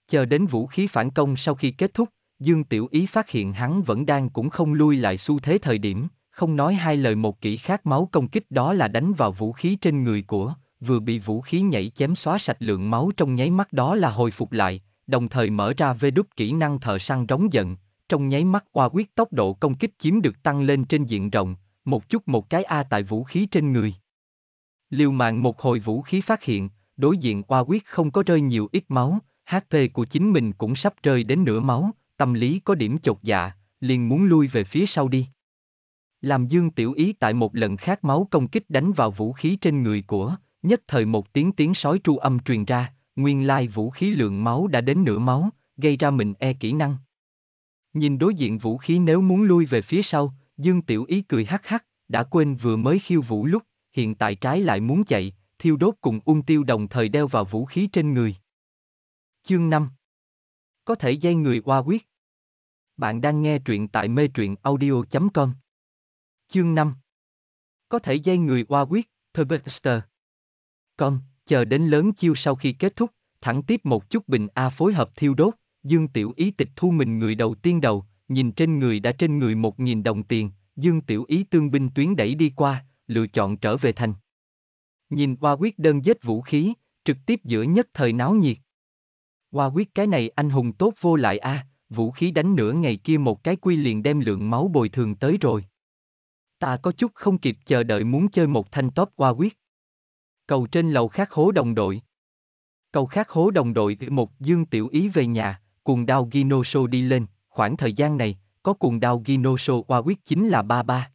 S1: Chờ đến vũ khí phản công sau khi kết thúc, Dương Tiểu Ý phát hiện hắn vẫn đang cũng không lui lại xu thế thời điểm, không nói hai lời một kỹ khác máu công kích đó là đánh vào vũ khí trên người của, vừa bị vũ khí nhảy chém xóa sạch lượng máu trong nháy mắt đó là hồi phục lại, đồng thời mở ra vê đúc kỹ năng thợ săn rống giận, trong nháy mắt qua quyết tốc độ công kích chiếm được tăng lên trên diện rộng, một chút một cái A tại vũ khí trên người. Liều mạng một hồi vũ khí phát hiện, đối diện qua quyết không có rơi nhiều ít máu, HP của chính mình cũng sắp rơi đến nửa máu, tâm lý có điểm chột dạ, liền muốn lui về phía sau đi. Làm Dương Tiểu Ý tại một lần khác máu công kích đánh vào vũ khí trên người của, nhất thời một tiếng tiếng sói tru âm truyền ra, nguyên lai vũ khí lượng máu đã đến nửa máu, gây ra mình e kỹ năng. Nhìn đối diện vũ khí nếu muốn lui về phía sau, Dương Tiểu Ý cười hắc hắc, đã quên vừa mới khiêu vũ lúc, hiện tại trái lại muốn chạy, thiêu đốt cùng ung tiêu đồng thời đeo vào vũ khí trên người. Chương 5 có thể dây người qua quyết. Bạn đang nghe truyện tại mê truyện audio.com. Chương 5 Có thể dây người qua quyết, Perbester. Con, chờ đến lớn chiêu sau khi kết thúc, thẳng tiếp một chút bình A phối hợp thiêu đốt, Dương Tiểu Ý tịch thu mình người đầu tiên đầu, nhìn trên người đã trên người một nghìn đồng tiền, Dương Tiểu Ý tương binh tuyến đẩy đi qua, lựa chọn trở về thành. Nhìn qua quyết đơn giết vũ khí, trực tiếp giữa nhất thời náo nhiệt. Hoa quyết cái này anh hùng tốt vô lại a, à, vũ khí đánh nửa ngày kia một cái quy liền đem lượng máu bồi thường tới rồi. Ta có chút không kịp chờ đợi muốn chơi một thanh top hoa quyết. Cầu trên lầu khát hố đồng đội. Cầu khát hố đồng đội một dương tiểu ý về nhà, cuồng đao Ginosho đi lên, khoảng thời gian này, có cuồng đao Ginosho hoa quyết chính là ba ba.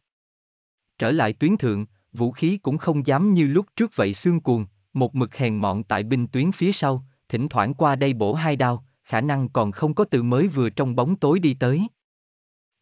S1: Trở lại tuyến thượng, vũ khí cũng không dám như lúc trước vậy xương cuồng, một mực hèn mọn tại binh tuyến phía sau, thỉnh thoảng qua đây bổ hai đao, khả năng còn không có từ mới vừa trong bóng tối đi tới.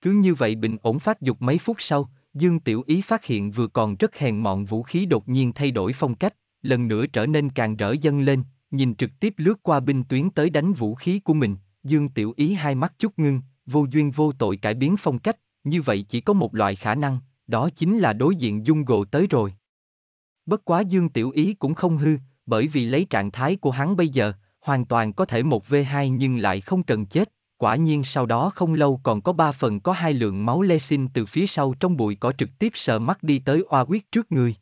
S1: Cứ như vậy bình ổn phát dục mấy phút sau, Dương Tiểu Ý phát hiện vừa còn rất hèn mọn vũ khí đột nhiên thay đổi phong cách, lần nữa trở nên càng rỡ dâng lên, nhìn trực tiếp lướt qua binh tuyến tới đánh vũ khí của mình, Dương Tiểu Ý hai mắt chút ngưng, vô duyên vô tội cải biến phong cách, như vậy chỉ có một loại khả năng, đó chính là đối diện dung gồ tới rồi. Bất quá Dương Tiểu Ý cũng không hư, bởi vì lấy trạng thái của hắn bây giờ, hoàn toàn có thể một v 2 nhưng lại không cần chết, quả nhiên sau đó không lâu còn có ba phần có hai lượng máu lê xin từ phía sau trong bụi cỏ trực tiếp sờ mắt đi tới oa quyết trước người.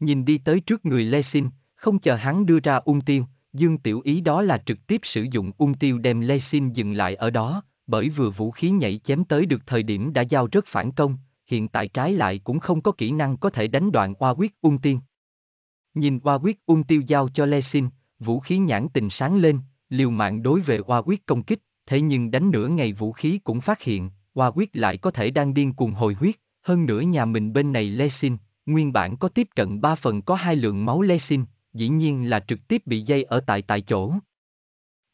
S1: Nhìn đi tới trước người lê xin, không chờ hắn đưa ra ung tiêu, dương tiểu ý đó là trực tiếp sử dụng ung tiêu đem lê xin dừng lại ở đó, bởi vừa vũ khí nhảy chém tới được thời điểm đã giao rất phản công, hiện tại trái lại cũng không có kỹ năng có thể đánh đoạn oa quyết ung tiêu Nhìn Hoa Quyết ung tiêu giao cho Le Xin, vũ khí nhãn tình sáng lên, liều mạng đối về Hoa Quyết công kích, thế nhưng đánh nửa ngày vũ khí cũng phát hiện, Hoa Quyết lại có thể đang điên cuồng hồi huyết, hơn nữa nhà mình bên này Le Xin, nguyên bản có tiếp cận 3 phần có hai lượng máu Le Xin, dĩ nhiên là trực tiếp bị dây ở tại tại chỗ.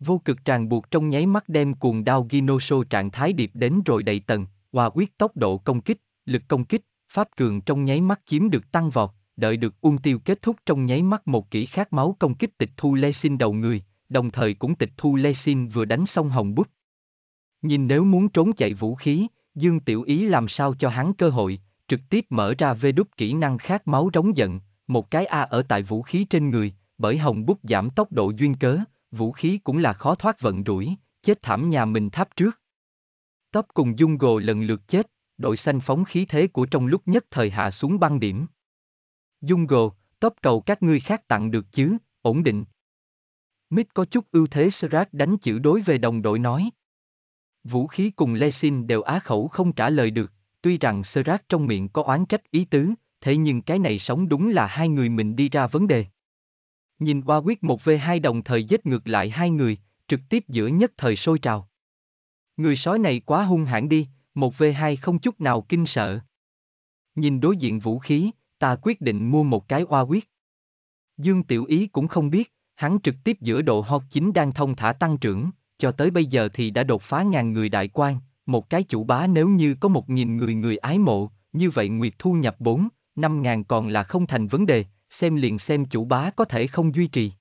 S1: Vô cực tràn buộc trong nháy mắt đem cuồng đao Ginoso trạng thái điệp đến rồi đầy tầng, hòa quyết tốc độ công kích, lực công kích, pháp cường trong nháy mắt chiếm được tăng vọt, đợi được Uông Tiêu kết thúc trong nháy mắt một kỹ khát máu công kích tịch thu Lê Xin đầu người, đồng thời cũng tịch thu Lê Xin vừa đánh xong hồng bút. Nhìn nếu muốn trốn chạy vũ khí, Dương Tiểu Ý làm sao cho hắn cơ hội, trực tiếp mở ra vê đúc kỹ năng khát máu rống giận, một cái A ở tại vũ khí trên người, bởi hồng bút giảm tốc độ duyên cớ, vũ khí cũng là khó thoát vận rủi, chết thảm nhà mình tháp trước. Tóc cùng Dung Gồ lần lượt chết, đội xanh phóng khí thế của trong lúc nhất thời hạ xuống băng điểm. Jungo, top cầu các ngươi khác tặng được chứ, ổn định. Mít có chút ưu thế Serac đánh chữ đối về đồng đội nói. Vũ khí cùng Lesin đều á khẩu không trả lời được, tuy rằng Serac trong miệng có oán trách ý tứ, thế nhưng cái này sống đúng là hai người mình đi ra vấn đề. Nhìn qua quyết một v hai đồng thời giết ngược lại hai người, trực tiếp giữa nhất thời sôi trào. Người sói này quá hung hãn đi, một v hai không chút nào kinh sợ. Nhìn đối diện vũ khí, ta quyết định mua một cái oa quyết. Dương Tiểu Ý cũng không biết, hắn trực tiếp giữa độ Hoa chính đang thông thả tăng trưởng, cho tới bây giờ thì đã đột phá ngàn người đại quan, một cái chủ bá nếu như có một nghìn người người ái mộ, như vậy Nguyệt thu nhập bốn, năm ngàn còn là không thành vấn đề, xem liền xem chủ bá có thể không duy trì.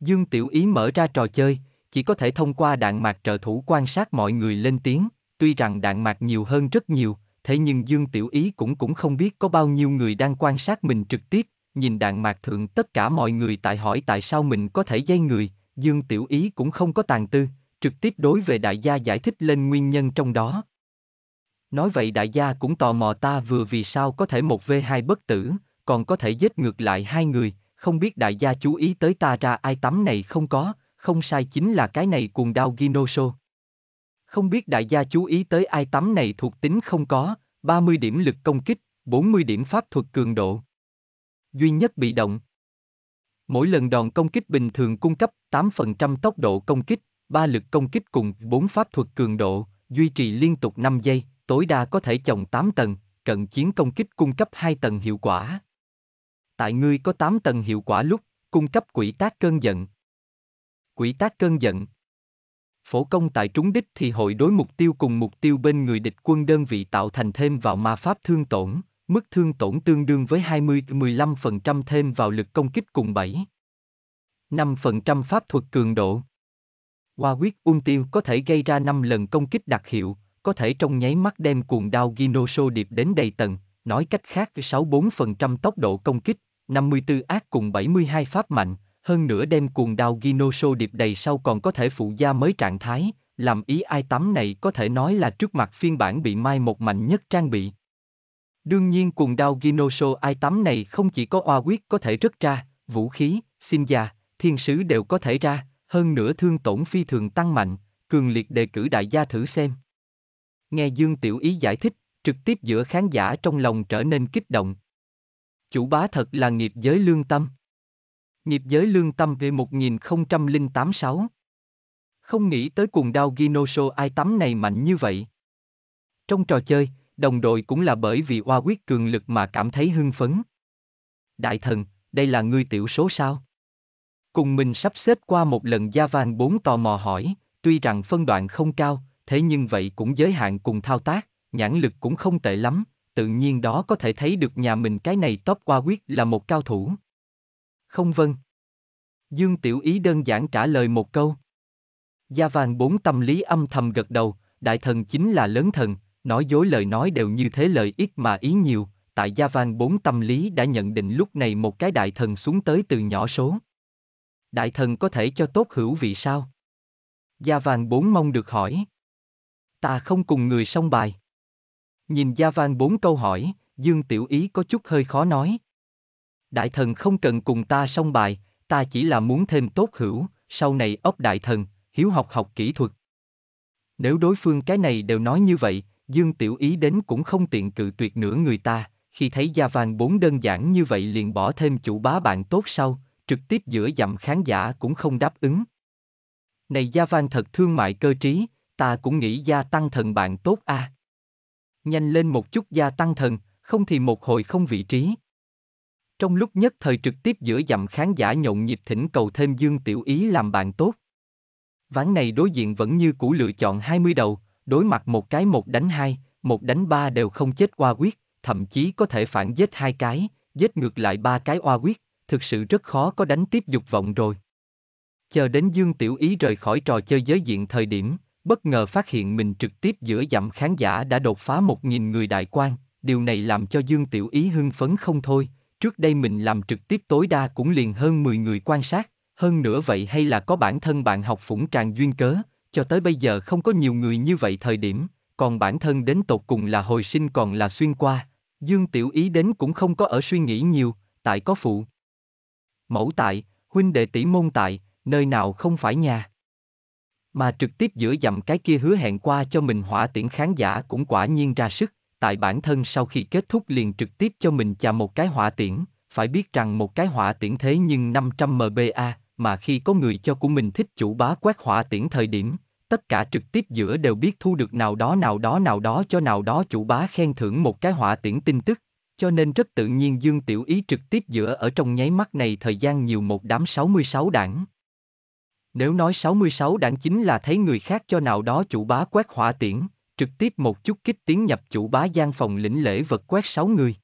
S1: Dương Tiểu Ý mở ra trò chơi, chỉ có thể thông qua đạn mạc trợ thủ quan sát mọi người lên tiếng, tuy rằng đạn mạc nhiều hơn rất nhiều, thế nhưng Dương Tiểu Ý cũng cũng không biết có bao nhiêu người đang quan sát mình trực tiếp, nhìn đạn mạc thượng tất cả mọi người tại hỏi tại sao mình có thể dây người, Dương Tiểu Ý cũng không có tàn tư, trực tiếp đối về đại gia giải thích lên nguyên nhân trong đó. Nói vậy đại gia cũng tò mò ta vừa vì sao có thể một v hai bất tử, còn có thể giết ngược lại hai người, không biết đại gia chú ý tới ta ra ai tắm này không có, không sai chính là cái này cuồng đao Ginosho không biết đại gia chú ý tới ai tắm này thuộc tính không có, 30 điểm lực công kích, 40 điểm pháp thuật cường độ. Duy nhất bị động. Mỗi lần đòn công kích bình thường cung cấp 8% tốc độ công kích, 3 lực công kích cùng 4 pháp thuật cường độ, duy trì liên tục 5 giây, tối đa có thể chồng 8 tầng, cận chiến công kích cung cấp 2 tầng hiệu quả. Tại ngươi có 8 tầng hiệu quả lúc, cung cấp quỷ tác cơn giận. Quỷ tác cơn giận phổ công tại trúng đích thì hội đối mục tiêu cùng mục tiêu bên người địch quân đơn vị tạo thành thêm vào ma pháp thương tổn, mức thương tổn tương đương với 20-15% thêm vào lực công kích cùng 7. 5% pháp thuật cường độ. Hoa quyết ung tiêu có thể gây ra 5 lần công kích đặc hiệu, có thể trong nháy mắt đem cuồng đao Ginoso điệp đến đầy tầng, nói cách khác 64% tốc độ công kích, 54 ác cùng 72 pháp mạnh, hơn nữa đem cuồng đao Ginoso điệp đầy sau còn có thể phụ gia mới trạng thái, làm ý ai tắm này có thể nói là trước mặt phiên bản bị mai một mạnh nhất trang bị. Đương nhiên cuồng đao Ginoso ai tắm này không chỉ có oa quyết có thể rất ra, vũ khí, xin già, thiên sứ đều có thể ra, hơn nữa thương tổn phi thường tăng mạnh, cường liệt đề cử đại gia thử xem. Nghe Dương Tiểu Ý giải thích, trực tiếp giữa khán giả trong lòng trở nên kích động. Chủ bá thật là nghiệp giới lương tâm. Nghiệp giới lương tâm về 1086 Không nghĩ tới cuồng đao Ginosho ai tắm này mạnh như vậy. Trong trò chơi, đồng đội cũng là bởi vì oa quyết cường lực mà cảm thấy hưng phấn. Đại thần, đây là ngươi tiểu số sao? Cùng mình sắp xếp qua một lần Gia Van bốn tò mò hỏi, tuy rằng phân đoạn không cao, thế nhưng vậy cũng giới hạn cùng thao tác, nhãn lực cũng không tệ lắm, tự nhiên đó có thể thấy được nhà mình cái này top qua quyết là một cao thủ không vâng. Dương Tiểu Ý đơn giản trả lời một câu. Gia vàng bốn tâm lý âm thầm gật đầu, đại thần chính là lớn thần, nói dối lời nói đều như thế lời ít mà ý nhiều, tại Gia vàng bốn tâm lý đã nhận định lúc này một cái đại thần xuống tới từ nhỏ số. Đại thần có thể cho tốt hữu vị sao? Gia vàng bốn mong được hỏi. Ta không cùng người song bài. Nhìn Gia vàng bốn câu hỏi, Dương Tiểu Ý có chút hơi khó nói đại thần không cần cùng ta song bài, ta chỉ là muốn thêm tốt hữu, sau này ốc đại thần, hiếu học học kỹ thuật. Nếu đối phương cái này đều nói như vậy, Dương Tiểu Ý đến cũng không tiện cự tuyệt nữa người ta, khi thấy gia vàng bốn đơn giản như vậy liền bỏ thêm chủ bá bạn tốt sau, trực tiếp giữa dặm khán giả cũng không đáp ứng. Này gia vàng thật thương mại cơ trí, ta cũng nghĩ gia tăng thần bạn tốt a. À. Nhanh lên một chút gia tăng thần, không thì một hồi không vị trí. Trong lúc nhất thời trực tiếp giữa dặm khán giả nhộn nhịp thỉnh cầu thêm Dương Tiểu Ý làm bạn tốt. Ván này đối diện vẫn như cũ lựa chọn 20 đầu, đối mặt một cái một đánh hai, một đánh ba đều không chết qua quyết, thậm chí có thể phản giết hai cái, giết ngược lại ba cái oa quyết, thực sự rất khó có đánh tiếp dục vọng rồi. Chờ đến Dương Tiểu Ý rời khỏi trò chơi giới diện thời điểm, bất ngờ phát hiện mình trực tiếp giữa dặm khán giả đã đột phá 1.000 người đại quan, điều này làm cho Dương Tiểu Ý hưng phấn không thôi, Trước đây mình làm trực tiếp tối đa cũng liền hơn 10 người quan sát, hơn nữa vậy hay là có bản thân bạn học phủng tràn duyên cớ, cho tới bây giờ không có nhiều người như vậy thời điểm, còn bản thân đến tột cùng là hồi sinh còn là xuyên qua, Dương Tiểu Ý đến cũng không có ở suy nghĩ nhiều, tại có phụ. Mẫu tại, huynh đệ tỷ môn tại, nơi nào không phải nhà. Mà trực tiếp giữa dặm cái kia hứa hẹn qua cho mình hỏa tiễn khán giả cũng quả nhiên ra sức tại bản thân sau khi kết thúc liền trực tiếp cho mình chà một cái hỏa tiễn, phải biết rằng một cái hỏa tiễn thế nhưng 500 MBA, mà khi có người cho của mình thích chủ bá quét hỏa tiễn thời điểm, tất cả trực tiếp giữa đều biết thu được nào đó nào đó nào đó cho nào đó chủ bá khen thưởng một cái hỏa tiễn tin tức, cho nên rất tự nhiên Dương Tiểu Ý trực tiếp giữa ở trong nháy mắt này thời gian nhiều một đám 66 đảng. Nếu nói 66 đảng chính là thấy người khác cho nào đó chủ bá quét hỏa tiễn, trực tiếp một chút kích tiến nhập chủ bá gian phòng lĩnh lễ vật quét sáu người.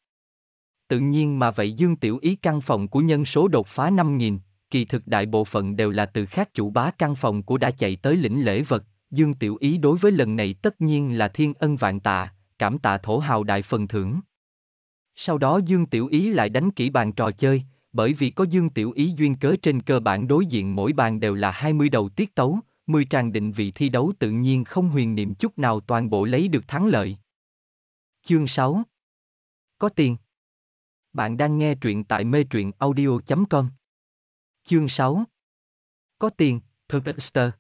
S1: Tự nhiên mà vậy Dương Tiểu Ý căn phòng của nhân số đột phá 5.000, kỳ thực đại bộ phận đều là từ khác chủ bá căn phòng của đã chạy tới lĩnh lễ vật, Dương Tiểu Ý đối với lần này tất nhiên là thiên ân vạn tạ, cảm tạ thổ hào đại phần thưởng. Sau đó Dương Tiểu Ý lại đánh kỹ bàn trò chơi, bởi vì có Dương Tiểu Ý duyên cớ trên cơ bản đối diện mỗi bàn đều là 20 đầu tiết tấu, 10 tràng định vị thi đấu tự nhiên không huyền niệm chút nào toàn bộ lấy được thắng lợi. Chương 6 Có tiền Bạn đang nghe truyện tại mê truyện audio.com Chương 6 Có tiền, Thurpester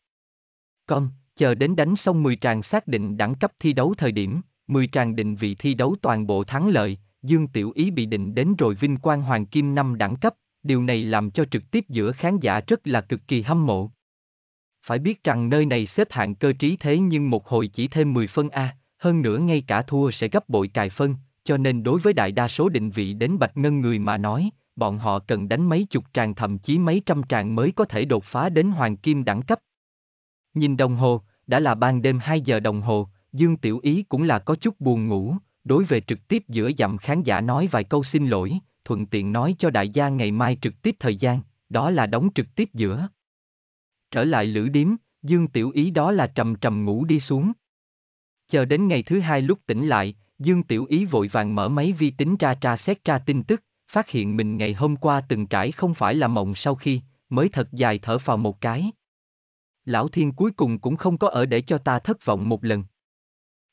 S1: Com, chờ đến đánh xong 10 tràng xác định đẳng cấp thi đấu thời điểm, 10 tràng định vị thi đấu toàn bộ thắng lợi, Dương Tiểu Ý bị định đến rồi vinh quang hoàng kim năm đẳng cấp, điều này làm cho trực tiếp giữa khán giả rất là cực kỳ hâm mộ. Phải biết rằng nơi này xếp hạng cơ trí thế nhưng một hồi chỉ thêm 10 phân A, hơn nữa ngay cả thua sẽ gấp bội cài phân, cho nên đối với đại đa số định vị đến Bạch Ngân người mà nói, bọn họ cần đánh mấy chục tràng thậm chí mấy trăm tràng mới có thể đột phá đến hoàng kim đẳng cấp. Nhìn đồng hồ, đã là ban đêm 2 giờ đồng hồ, Dương Tiểu Ý cũng là có chút buồn ngủ, đối về trực tiếp giữa dặm khán giả nói vài câu xin lỗi, thuận tiện nói cho đại gia ngày mai trực tiếp thời gian, đó là đóng trực tiếp giữa. Trở lại lữ điếm, Dương Tiểu Ý đó là trầm trầm ngủ đi xuống. Chờ đến ngày thứ hai lúc tỉnh lại, Dương Tiểu Ý vội vàng mở máy vi tính ra tra xét tra tin tức, phát hiện mình ngày hôm qua từng trải không phải là mộng sau khi, mới thật dài thở vào một cái. Lão Thiên cuối cùng cũng không có ở để cho ta thất vọng một lần.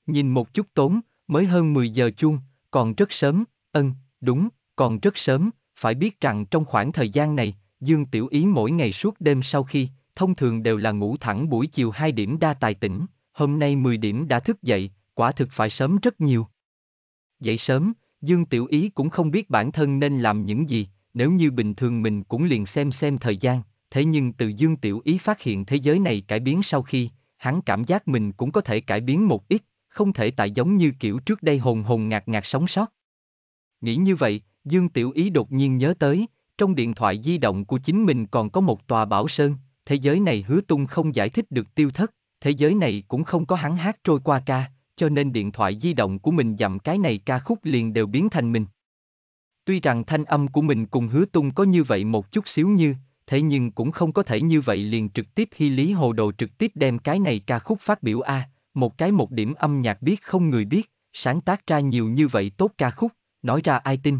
S1: Nhìn một chút tốn, mới hơn 10 giờ chuông, còn rất sớm, ân, đúng, còn rất sớm, phải biết rằng trong khoảng thời gian này, Dương Tiểu Ý mỗi ngày suốt đêm sau khi, thông thường đều là ngủ thẳng buổi chiều 2 điểm đa tài tỉnh, hôm nay 10 điểm đã thức dậy, quả thực phải sớm rất nhiều. Dậy sớm, Dương Tiểu Ý cũng không biết bản thân nên làm những gì, nếu như bình thường mình cũng liền xem xem thời gian, thế nhưng từ Dương Tiểu Ý phát hiện thế giới này cải biến sau khi, hắn cảm giác mình cũng có thể cải biến một ít, không thể tại giống như kiểu trước đây hồn hồn ngạt ngạt sống sót. Nghĩ như vậy, Dương Tiểu Ý đột nhiên nhớ tới, trong điện thoại di động của chính mình còn có một tòa bảo sơn, thế giới này hứa tung không giải thích được tiêu thất, thế giới này cũng không có hắn hát trôi qua ca, cho nên điện thoại di động của mình dặm cái này ca khúc liền đều biến thành mình. Tuy rằng thanh âm của mình cùng hứa tung có như vậy một chút xíu như, thế nhưng cũng không có thể như vậy liền trực tiếp hy lý hồ đồ trực tiếp đem cái này ca khúc phát biểu A, một cái một điểm âm nhạc biết không người biết, sáng tác ra nhiều như vậy tốt ca khúc, nói ra ai tin.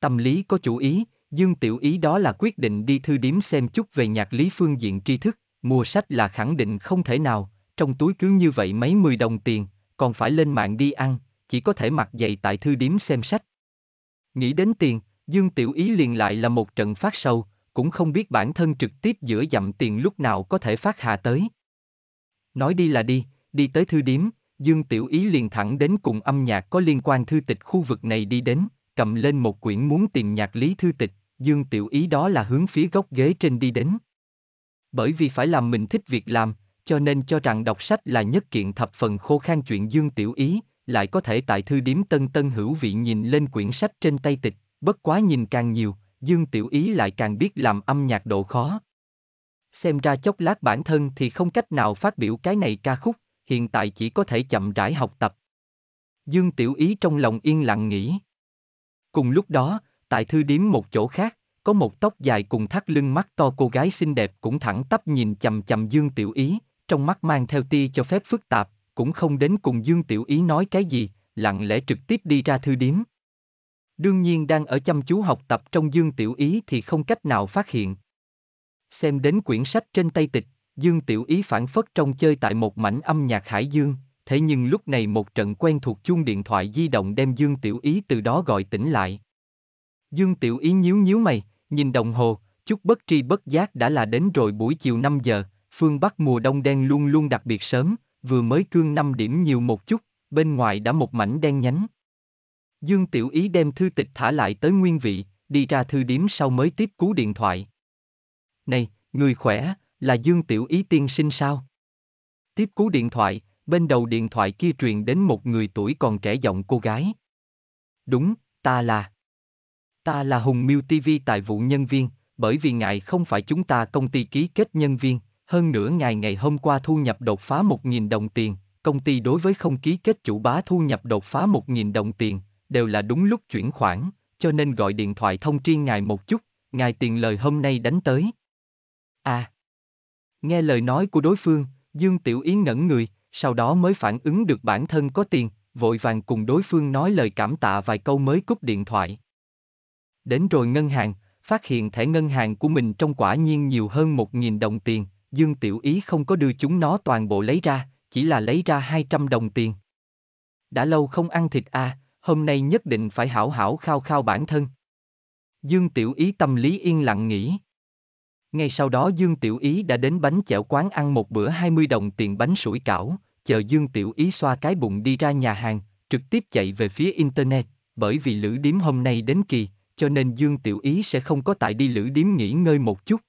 S1: Tâm lý có chủ ý, Dương Tiểu Ý đó là quyết định đi thư điếm xem chút về nhạc lý phương diện tri thức, mua sách là khẳng định không thể nào, trong túi cứ như vậy mấy mười đồng tiền, còn phải lên mạng đi ăn, chỉ có thể mặc dậy tại thư điếm xem sách. Nghĩ đến tiền, Dương Tiểu Ý liền lại là một trận phát sâu, cũng không biết bản thân trực tiếp giữa dặm tiền lúc nào có thể phát hạ tới. Nói đi là đi, đi tới thư điếm, Dương Tiểu Ý liền thẳng đến cùng âm nhạc có liên quan thư tịch khu vực này đi đến, cầm lên một quyển muốn tìm nhạc lý thư tịch, Dương Tiểu Ý đó là hướng phía gốc ghế trên đi đến. Bởi vì phải làm mình thích việc làm, cho nên cho rằng đọc sách là nhất kiện thập phần khô khan chuyện Dương Tiểu Ý, lại có thể tại thư điếm tân tân hữu vị nhìn lên quyển sách trên tay tịch, bất quá nhìn càng nhiều, Dương Tiểu Ý lại càng biết làm âm nhạc độ khó. Xem ra chốc lát bản thân thì không cách nào phát biểu cái này ca khúc, hiện tại chỉ có thể chậm rãi học tập. Dương Tiểu Ý trong lòng yên lặng nghĩ. Cùng lúc đó, tại thư điếm một chỗ khác, có một tóc dài cùng thắt lưng mắt to cô gái xinh đẹp cũng thẳng tắp nhìn chầm chầm Dương Tiểu Ý, trong mắt mang theo tia cho phép phức tạp, cũng không đến cùng Dương Tiểu Ý nói cái gì, lặng lẽ trực tiếp đi ra thư điếm. Đương nhiên đang ở chăm chú học tập trong Dương Tiểu Ý thì không cách nào phát hiện. Xem đến quyển sách trên tay tịch, Dương Tiểu Ý phản phất trong chơi tại một mảnh âm nhạc hải dương, thế nhưng lúc này một trận quen thuộc chuông điện thoại di động đem Dương Tiểu Ý từ đó gọi tỉnh lại. Dương Tiểu Ý nhíu nhíu mày, nhìn đồng hồ, chút bất tri bất giác đã là đến rồi buổi chiều 5 giờ, phương Bắc mùa đông đen luôn luôn đặc biệt sớm, vừa mới cương 5 điểm nhiều một chút, bên ngoài đã một mảnh đen nhánh. Dương Tiểu Ý đem thư tịch thả lại tới nguyên vị, đi ra thư điếm sau mới tiếp cú điện thoại. Này, người khỏe, là Dương Tiểu Ý tiên sinh sao? Tiếp cú điện thoại, bên đầu điện thoại kia truyền đến một người tuổi còn trẻ giọng cô gái. Đúng, ta là. Ta là Hùng Miêu TV tại vụ nhân viên, bởi vì ngài không phải chúng ta công ty ký kết nhân viên, hơn nữa ngài ngày hôm qua thu nhập đột phá 1.000 đồng tiền, công ty đối với không ký kết chủ bá thu nhập đột phá 1.000 đồng tiền, đều là đúng lúc chuyển khoản, cho nên gọi điện thoại thông tri ngài một chút, ngài tiền lời hôm nay đánh tới. À! Nghe lời nói của đối phương, Dương Tiểu Yến ngẩn người, sau đó mới phản ứng được bản thân có tiền, vội vàng cùng đối phương nói lời cảm tạ vài câu mới cúp điện thoại, Đến rồi ngân hàng, phát hiện thẻ ngân hàng của mình trong quả nhiên nhiều hơn 1.000 đồng tiền, Dương Tiểu Ý không có đưa chúng nó toàn bộ lấy ra, chỉ là lấy ra 200 đồng tiền. Đã lâu không ăn thịt à, hôm nay nhất định phải hảo hảo khao khao bản thân. Dương Tiểu Ý tâm lý yên lặng nghĩ. Ngay sau đó Dương Tiểu Ý đã đến bánh chẻo quán ăn một bữa 20 đồng tiền bánh sủi cảo, chờ Dương Tiểu Ý xoa cái bụng đi ra nhà hàng, trực tiếp chạy về phía Internet, bởi vì lữ điếm hôm nay đến kỳ, cho nên Dương Tiểu Ý sẽ không có tại đi lữ điếm nghỉ ngơi một chút.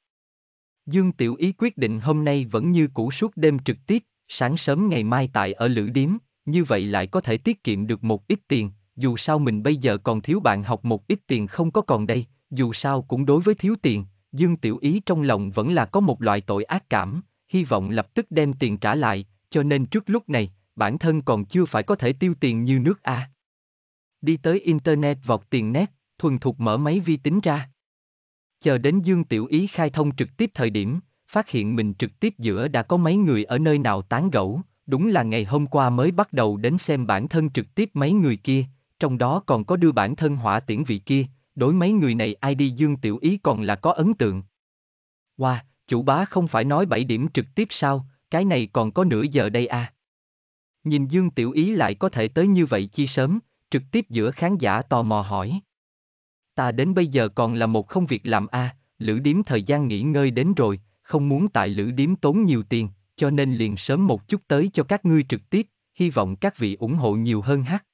S1: Dương Tiểu Ý quyết định hôm nay vẫn như cũ suốt đêm trực tiếp, sáng sớm ngày mai tại ở lữ điếm, như vậy lại có thể tiết kiệm được một ít tiền, dù sao mình bây giờ còn thiếu bạn học một ít tiền không có còn đây, dù sao cũng đối với thiếu tiền, Dương Tiểu Ý trong lòng vẫn là có một loại tội ác cảm, hy vọng lập tức đem tiền trả lại, cho nên trước lúc này, bản thân còn chưa phải có thể tiêu tiền như nước A. Đi tới Internet vọt tiền net, thuần thục mở máy vi tính ra. Chờ đến Dương Tiểu Ý khai thông trực tiếp thời điểm, phát hiện mình trực tiếp giữa đã có mấy người ở nơi nào tán gẫu, đúng là ngày hôm qua mới bắt đầu đến xem bản thân trực tiếp mấy người kia, trong đó còn có đưa bản thân hỏa tiễn vị kia, đối mấy người này ai đi Dương Tiểu Ý còn là có ấn tượng. Wow, chủ bá không phải nói 7 điểm trực tiếp sao, cái này còn có nửa giờ đây à. Nhìn Dương Tiểu Ý lại có thể tới như vậy chi sớm, trực tiếp giữa khán giả tò mò hỏi. Ta đến bây giờ còn là một không việc làm a, à, lữ điếm thời gian nghỉ ngơi đến rồi, không muốn tại lữ điếm tốn nhiều tiền, cho nên liền sớm một chút tới cho các ngươi trực tiếp, hy vọng các vị ủng hộ nhiều hơn hát.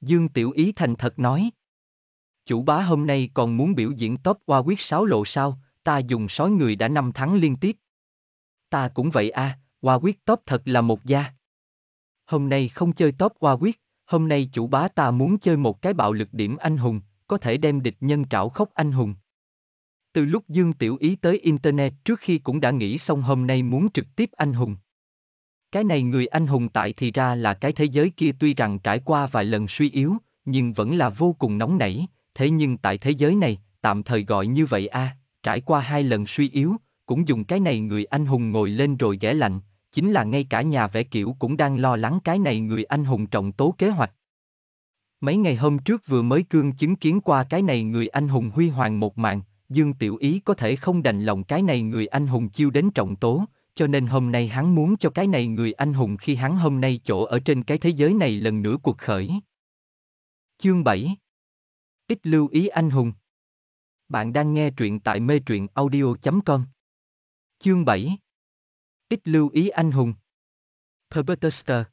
S1: Dương Tiểu Ý thành thật nói. Chủ bá hôm nay còn muốn biểu diễn top qua quyết sáo lộ sao, ta dùng sói người đã năm tháng liên tiếp. Ta cũng vậy a, à, qua quyết top thật là một gia. Hôm nay không chơi top qua quyết, hôm nay chủ bá ta muốn chơi một cái bạo lực điểm anh hùng, có thể đem địch nhân trảo khóc anh hùng. Từ lúc Dương Tiểu Ý tới Internet trước khi cũng đã nghĩ xong hôm nay muốn trực tiếp anh hùng. Cái này người anh hùng tại thì ra là cái thế giới kia tuy rằng trải qua vài lần suy yếu, nhưng vẫn là vô cùng nóng nảy, thế nhưng tại thế giới này, tạm thời gọi như vậy a, à, trải qua hai lần suy yếu, cũng dùng cái này người anh hùng ngồi lên rồi ghẻ lạnh, chính là ngay cả nhà vẽ kiểu cũng đang lo lắng cái này người anh hùng trọng tố kế hoạch. Mấy ngày hôm trước vừa mới cương chứng kiến qua cái này người anh hùng huy hoàng một mạng, Dương Tiểu Ý có thể không đành lòng cái này người anh hùng chiêu đến trọng tố, cho nên hôm nay hắn muốn cho cái này người anh hùng khi hắn hôm nay chỗ ở trên cái thế giới này lần nữa cuộc khởi. Chương 7 Ít lưu ý anh hùng Bạn đang nghe truyện tại mê truyện audio.com Chương 7 Ít lưu ý anh hùng Perpetuster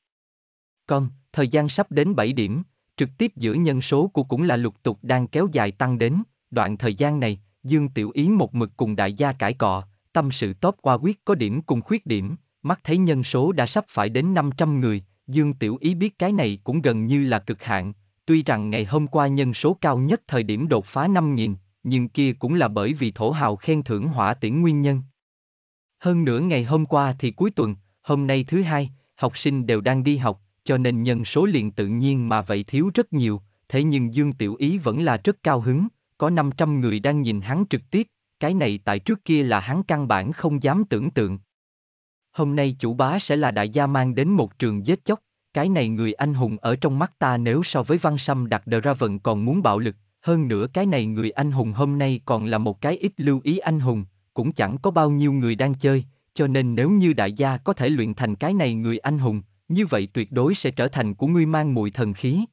S1: Con, thời gian sắp đến 7 điểm, trực tiếp giữa nhân số của cũng là lục tục đang kéo dài tăng đến, đoạn thời gian này, Dương Tiểu Yến một mực cùng đại gia cãi cọ, tâm sự tốt qua quyết có điểm cùng khuyết điểm, mắt thấy nhân số đã sắp phải đến 500 người, Dương Tiểu Ý biết cái này cũng gần như là cực hạn, tuy rằng ngày hôm qua nhân số cao nhất thời điểm đột phá 5.000, nhưng kia cũng là bởi vì thổ hào khen thưởng hỏa tiễn nguyên nhân. Hơn nữa ngày hôm qua thì cuối tuần, hôm nay thứ hai, học sinh đều đang đi học, cho nên nhân số liền tự nhiên mà vậy thiếu rất nhiều, thế nhưng Dương Tiểu Ý vẫn là rất cao hứng, có 500 người đang nhìn hắn trực tiếp, cái này tại trước kia là hắn căn bản không dám tưởng tượng. Hôm nay chủ bá sẽ là đại gia mang đến một trường giết chóc, cái này người anh hùng ở trong mắt ta nếu so với Văn Sâm đặt đờ ra Vận còn muốn bạo lực, hơn nữa cái này người anh hùng hôm nay còn là một cái ít lưu ý anh hùng, cũng chẳng có bao nhiêu người đang chơi, cho nên nếu như đại gia có thể luyện thành cái này người anh hùng, như vậy tuyệt đối sẽ trở thành của ngươi mang mùi thần khí.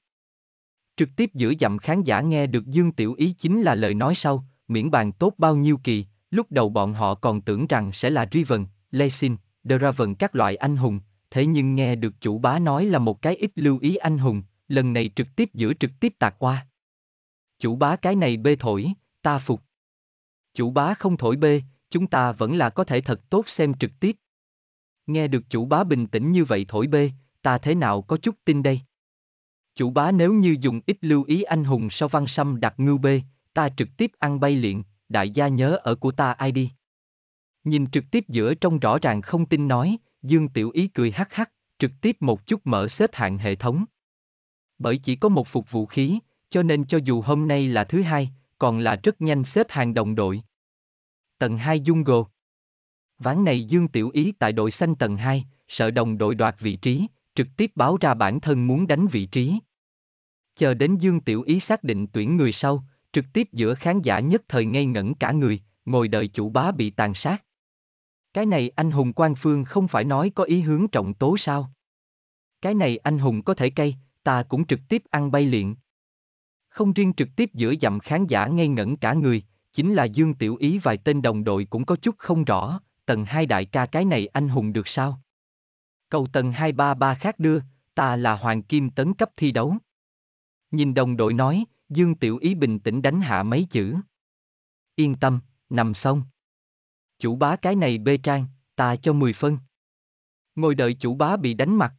S1: Trực tiếp giữa dặm khán giả nghe được Dương Tiểu Ý chính là lời nói sau, miễn bàn tốt bao nhiêu kỳ, lúc đầu bọn họ còn tưởng rằng sẽ là Riven, Lesin, Draven các loại anh hùng, thế nhưng nghe được chủ bá nói là một cái ít lưu ý anh hùng, lần này trực tiếp giữa trực tiếp tạc qua. Chủ bá cái này bê thổi, ta phục. Chủ bá không thổi bê, chúng ta vẫn là có thể thật tốt xem trực tiếp, Nghe được chủ bá bình tĩnh như vậy thổi bê, ta thế nào có chút tin đây? Chủ bá nếu như dùng ít lưu ý anh hùng sau văn xăm đặt ngưu bê, ta trực tiếp ăn bay liền, đại gia nhớ ở của ta ai đi. Nhìn trực tiếp giữa trong rõ ràng không tin nói, Dương Tiểu Ý cười hắc hắc, trực tiếp một chút mở xếp hạng hệ thống. Bởi chỉ có một phục vũ khí, cho nên cho dù hôm nay là thứ hai, còn là rất nhanh xếp hàng đồng đội. Tầng 2 Dung Gồ Ván này Dương Tiểu Ý tại đội xanh tầng 2, sợ đồng đội đoạt vị trí, trực tiếp báo ra bản thân muốn đánh vị trí. Chờ đến Dương Tiểu Ý xác định tuyển người sau, trực tiếp giữa khán giả nhất thời ngây ngẩn cả người, ngồi đợi chủ bá bị tàn sát. Cái này anh hùng quan phương không phải nói có ý hướng trọng tố sao? Cái này anh hùng có thể cay, ta cũng trực tiếp ăn bay liền. Không riêng trực tiếp giữa dặm khán giả ngây ngẩn cả người, chính là Dương Tiểu Ý vài tên đồng đội cũng có chút không rõ, tần hai đại ca cái này anh hùng được sao? Cầu tần hai ba ba khác đưa, ta là hoàng kim tấn cấp thi đấu. Nhìn đồng đội nói, Dương Tiểu Ý bình tĩnh đánh hạ mấy chữ. Yên tâm, nằm xong. Chủ bá cái này bê trang, ta cho 10 phân. Ngồi đợi chủ bá bị đánh mặt.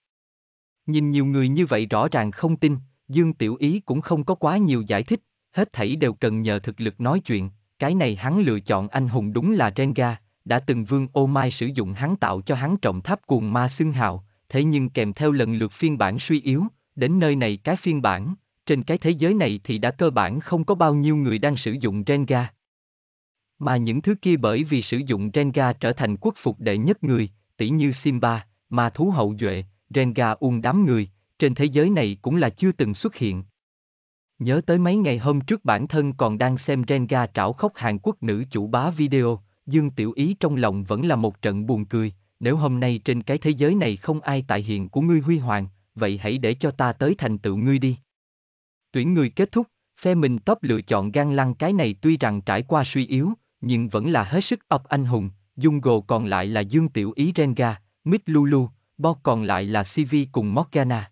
S1: Nhìn nhiều người như vậy rõ ràng không tin, Dương Tiểu Ý cũng không có quá nhiều giải thích, hết thảy đều cần nhờ thực lực nói chuyện, cái này hắn lựa chọn anh hùng đúng là Renga, đã từng Vương Ô Mai sử dụng hắn tạo cho hắn trọng tháp cuồng ma xưng hào, thế nhưng kèm theo lần lượt phiên bản suy yếu, đến nơi này cái phiên bản, trên cái thế giới này thì đã cơ bản không có bao nhiêu người đang sử dụng Renga. Mà những thứ kia bởi vì sử dụng Renga trở thành quốc phục đệ nhất người, tỷ như Simba, ma thú hậu duệ, Renga ung đám người, trên thế giới này cũng là chưa từng xuất hiện. Nhớ tới mấy ngày hôm trước bản thân còn đang xem Renga trảo khóc Hàn Quốc nữ chủ bá video, Dương Tiểu Ý trong lòng vẫn là một trận buồn cười, nếu hôm nay trên cái thế giới này không ai tại hiện của ngươi huy hoàng, vậy hãy để cho ta tới thành tựu ngươi đi. Tuyển người kết thúc, phe mình top lựa chọn gan lăng cái này tuy rằng trải qua suy yếu, nhưng vẫn là hết sức ập anh hùng, dung gồ còn lại là Dương Tiểu Ý Renga, Mít Lulu, Bo còn lại là CV cùng Morgana.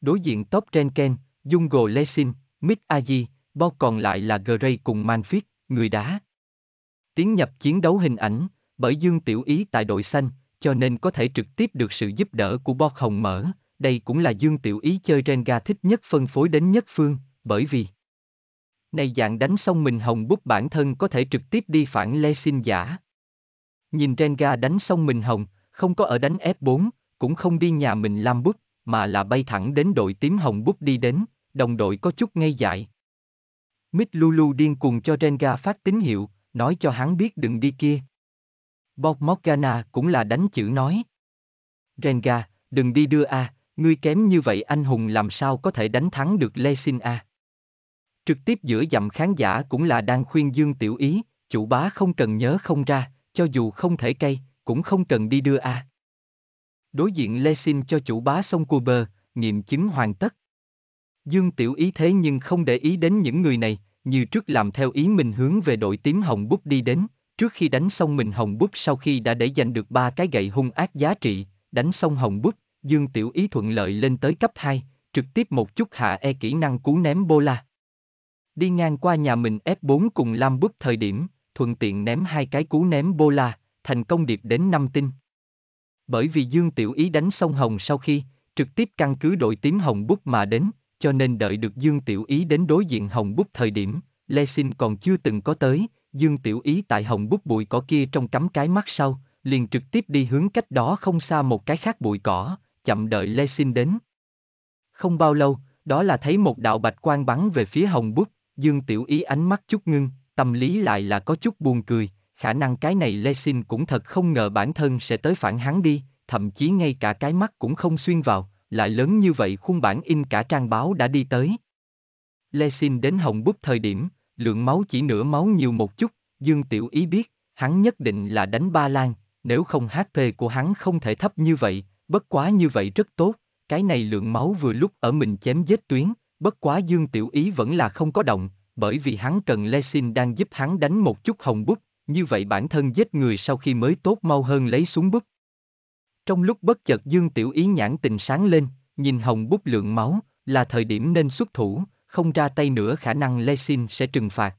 S1: Đối diện top Renken, Dung Gồ Lesin, Mít Aji, Bo còn lại là Gray cùng Manfit, người đá. Tiến nhập chiến đấu hình ảnh, bởi Dương Tiểu Ý tại đội xanh, cho nên có thể trực tiếp được sự giúp đỡ của Bot Hồng Mở, đây cũng là Dương Tiểu Ý chơi Renga thích nhất phân phối đến nhất phương, bởi vì này dạng đánh xong mình Hồng bút bản thân có thể trực tiếp đi phản Lê Xin giả. Nhìn Renga đánh xong mình Hồng, không có ở đánh F4, cũng không đi nhà mình làm bút, mà là bay thẳng đến đội tím Hồng bút đi đến, đồng đội có chút ngây dại. Mít Lulu điên cuồng cho Renga phát tín hiệu, nói cho hắn biết đừng đi kia. Bob Morgana cũng là đánh chữ nói. Renga, đừng đi đưa a, ngươi kém như vậy anh hùng làm sao có thể đánh thắng được Lê Sin a. Trực tiếp giữa dặm khán giả cũng là đang khuyên Dương Tiểu Ý, chủ bá không cần nhớ không ra, cho dù không thể cay, cũng không cần đi đưa a. Đối diện Lê Sin cho chủ bá sông cua bờ, nghiệm chứng hoàn tất. Dương Tiểu Ý thế nhưng không để ý đến những người này, như trước làm theo ý mình hướng về đội tím hồng bút đi đến, trước khi đánh xong mình hồng bút sau khi đã để giành được ba cái gậy hung ác giá trị, đánh xong hồng bút, Dương Tiểu Ý thuận lợi lên tới cấp 2, trực tiếp một chút hạ e kỹ năng cú ném bola. Đi ngang qua nhà mình F4 cùng Lam bút thời điểm, thuận tiện ném hai cái cú ném bola, thành công điệp đến năm tinh. Bởi vì Dương Tiểu Ý đánh xong hồng sau khi, trực tiếp căn cứ đội tím hồng bút mà đến, cho nên đợi được Dương Tiểu Ý đến đối diện Hồng Bút thời điểm, Lê Sinh còn chưa từng có tới, Dương Tiểu Ý tại Hồng Bút bụi cỏ kia trong cắm cái mắt sau, liền trực tiếp đi hướng cách đó không xa một cái khác bụi cỏ, chậm đợi Lê Sinh đến. Không bao lâu, đó là thấy một đạo bạch quang bắn về phía Hồng Bút, Dương Tiểu Ý ánh mắt chút ngưng, tâm lý lại là có chút buồn cười, khả năng cái này Lê Sinh cũng thật không ngờ bản thân sẽ tới phản hắn đi, thậm chí ngay cả cái mắt cũng không xuyên vào, lại lớn như vậy khung bản in cả trang báo đã đi tới. Lexin đến Hồng bút thời điểm, lượng máu chỉ nửa máu nhiều một chút, Dương Tiểu Ý biết, hắn nhất định là đánh ba lan, nếu không HP của hắn không thể thấp như vậy, bất quá như vậy rất tốt, cái này lượng máu vừa lúc ở mình chém giết tuyến, bất quá Dương Tiểu Ý vẫn là không có động, bởi vì hắn cần Lexin đang giúp hắn đánh một chút Hồng bút, như vậy bản thân giết người sau khi mới tốt mau hơn lấy xuống bút, trong lúc bất chợt Dương Tiểu Ý nhãn tình sáng lên, nhìn hồng bút lượng máu, là thời điểm nên xuất thủ, không ra tay nữa khả năng Lexin sẽ trừng phạt.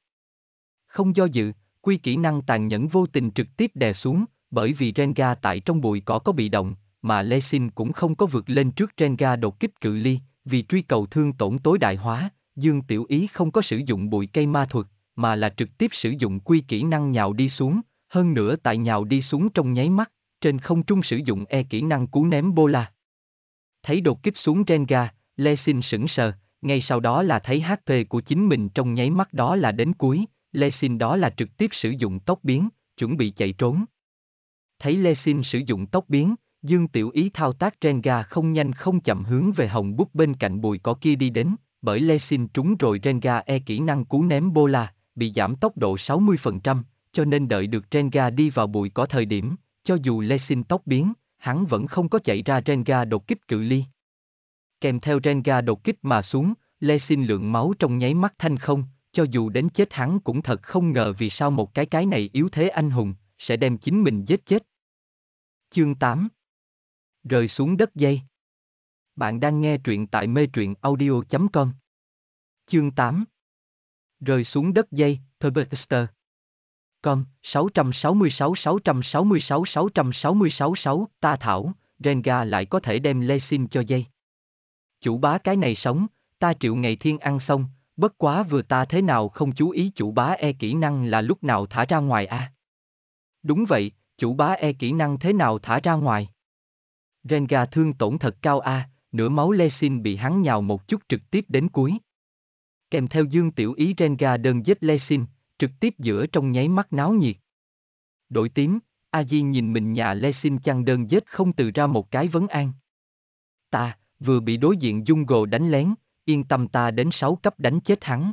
S1: Không do dự, quy kỹ năng tàn nhẫn vô tình trực tiếp đè xuống, bởi vì Renga tại trong bụi cỏ có bị động, mà Lexin cũng không có vượt lên trước Renga đột kích cự ly, vì truy cầu thương tổn tối đại hóa, Dương Tiểu Ý không có sử dụng bụi cây ma thuật, mà là trực tiếp sử dụng quy kỹ năng nhào đi xuống, hơn nữa tại nhào đi xuống trong nháy mắt, trên không trung sử dụng e kỹ năng cú ném bola. Thấy đột kích xuống Renga, Lesin sững sờ, ngay sau đó là thấy HP của chính mình trong nháy mắt đó là đến cuối, Lesin đó là trực tiếp sử dụng tốc biến, chuẩn bị chạy trốn. Thấy Lesin sử dụng tốc biến, Dương Tiểu Ý thao tác Renga không nhanh không chậm hướng về hồng bút bên cạnh bùi cỏ kia đi đến, bởi Lesin trúng rồi Renga e kỹ năng cú ném bola, bị giảm tốc độ 60%, cho nên đợi được Renga đi vào bụi có thời điểm, cho dù Lexin tóc biến, hắn vẫn không có chạy ra Renga đột kích cự ly. Kèm theo Renga đột kích mà xuống, Lexin lượng máu trong nháy mắt thanh không, cho dù đến chết hắn cũng thật không ngờ vì sao một cái cái này yếu thế anh hùng, sẽ đem chính mình giết chết. Chương 8 Rời xuống đất dây Bạn đang nghe truyện tại mê truyện audio.com Chương 8 Rời xuống đất dây, Perberster com, 666 666 666 6, ta thảo, Renga lại có thể đem lê xin cho dây. Chủ bá cái này sống, ta triệu ngày thiên ăn xong, bất quá vừa ta thế nào không chú ý chủ bá e kỹ năng là lúc nào thả ra ngoài a à? Đúng vậy, chủ bá e kỹ năng thế nào thả ra ngoài? Renga thương tổn thật cao a, à, nửa máu lê xin bị hắn nhào một chút trực tiếp đến cuối. Kèm theo dương tiểu ý Renga đơn giết lê xin, trực tiếp giữa trong nháy mắt náo nhiệt. Đội tím, A Di nhìn mình nhà lê Xin chăn đơn giết không từ ra một cái vấn an. Ta, vừa bị đối diện Dung Gồ đánh lén, yên tâm ta đến sáu cấp đánh chết hắn.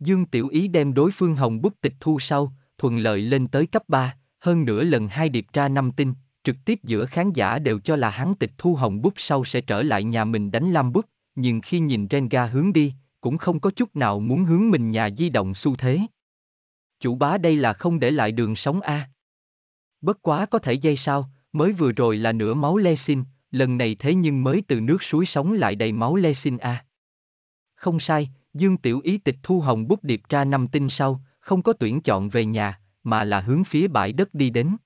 S1: Dương Tiểu Ý đem đối phương hồng bút tịch thu sau, thuận lợi lên tới cấp 3, hơn nửa lần hai điệp ra năm tinh, trực tiếp giữa khán giả đều cho là hắn tịch thu hồng bút sau sẽ trở lại nhà mình đánh lam bút, nhưng khi nhìn Renga hướng đi, cũng không có chút nào muốn hướng mình nhà di động xu thế chủ bá đây là không để lại đường sống a. À. Bất quá có thể dây sao, mới vừa rồi là nửa máu le xin, lần này thế nhưng mới từ nước suối sống lại đầy máu le xin a. À. Không sai, Dương Tiểu Ý tịch thu hồng bút điệp ra năm tinh sau, không có tuyển chọn về nhà, mà là hướng phía bãi đất đi đến.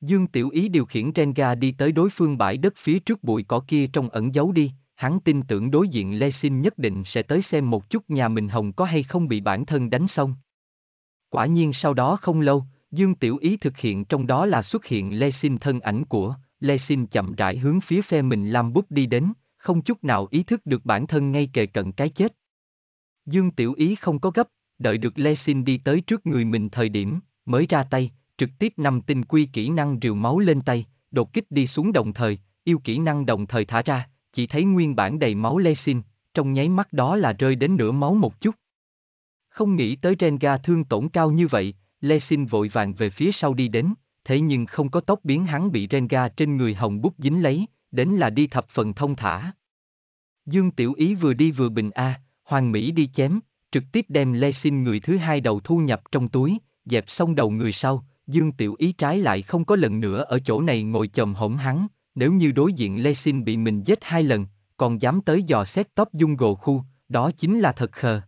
S1: Dương Tiểu Ý điều khiển Renga đi tới đối phương bãi đất phía trước bụi cỏ kia trong ẩn giấu đi, hắn tin tưởng đối diện Lê Sinh nhất định sẽ tới xem một chút nhà mình Hồng có hay không bị bản thân đánh xong. Quả nhiên sau đó không lâu, Dương Tiểu Ý thực hiện trong đó là xuất hiện Lê Xin thân ảnh của, Lê Xin chậm rãi hướng phía phe mình làm bút đi đến, không chút nào ý thức được bản thân ngay kề cận cái chết. Dương Tiểu Ý không có gấp, đợi được Lê Xin đi tới trước người mình thời điểm, mới ra tay, trực tiếp nằm tinh quy kỹ năng rìu máu lên tay, đột kích đi xuống đồng thời, yêu kỹ năng đồng thời thả ra, chỉ thấy nguyên bản đầy máu Lê Xin, trong nháy mắt đó là rơi đến nửa máu một chút. Không nghĩ tới Renga thương tổn cao như vậy, Lê Xin vội vàng về phía sau đi đến, thế nhưng không có tóc biến hắn bị Renga trên người hồng bút dính lấy, đến là đi thập phần thông thả. Dương Tiểu Ý vừa đi vừa bình A, Hoàng Mỹ đi chém, trực tiếp đem Lê Xin người thứ hai đầu thu nhập trong túi, dẹp xong đầu người sau, Dương Tiểu Ý trái lại không có lần nữa ở chỗ này ngồi chồm hổng hắn, nếu như đối diện Lê Xin bị mình giết hai lần, còn dám tới dò xét tóc dung gồ khu, đó chính là thật khờ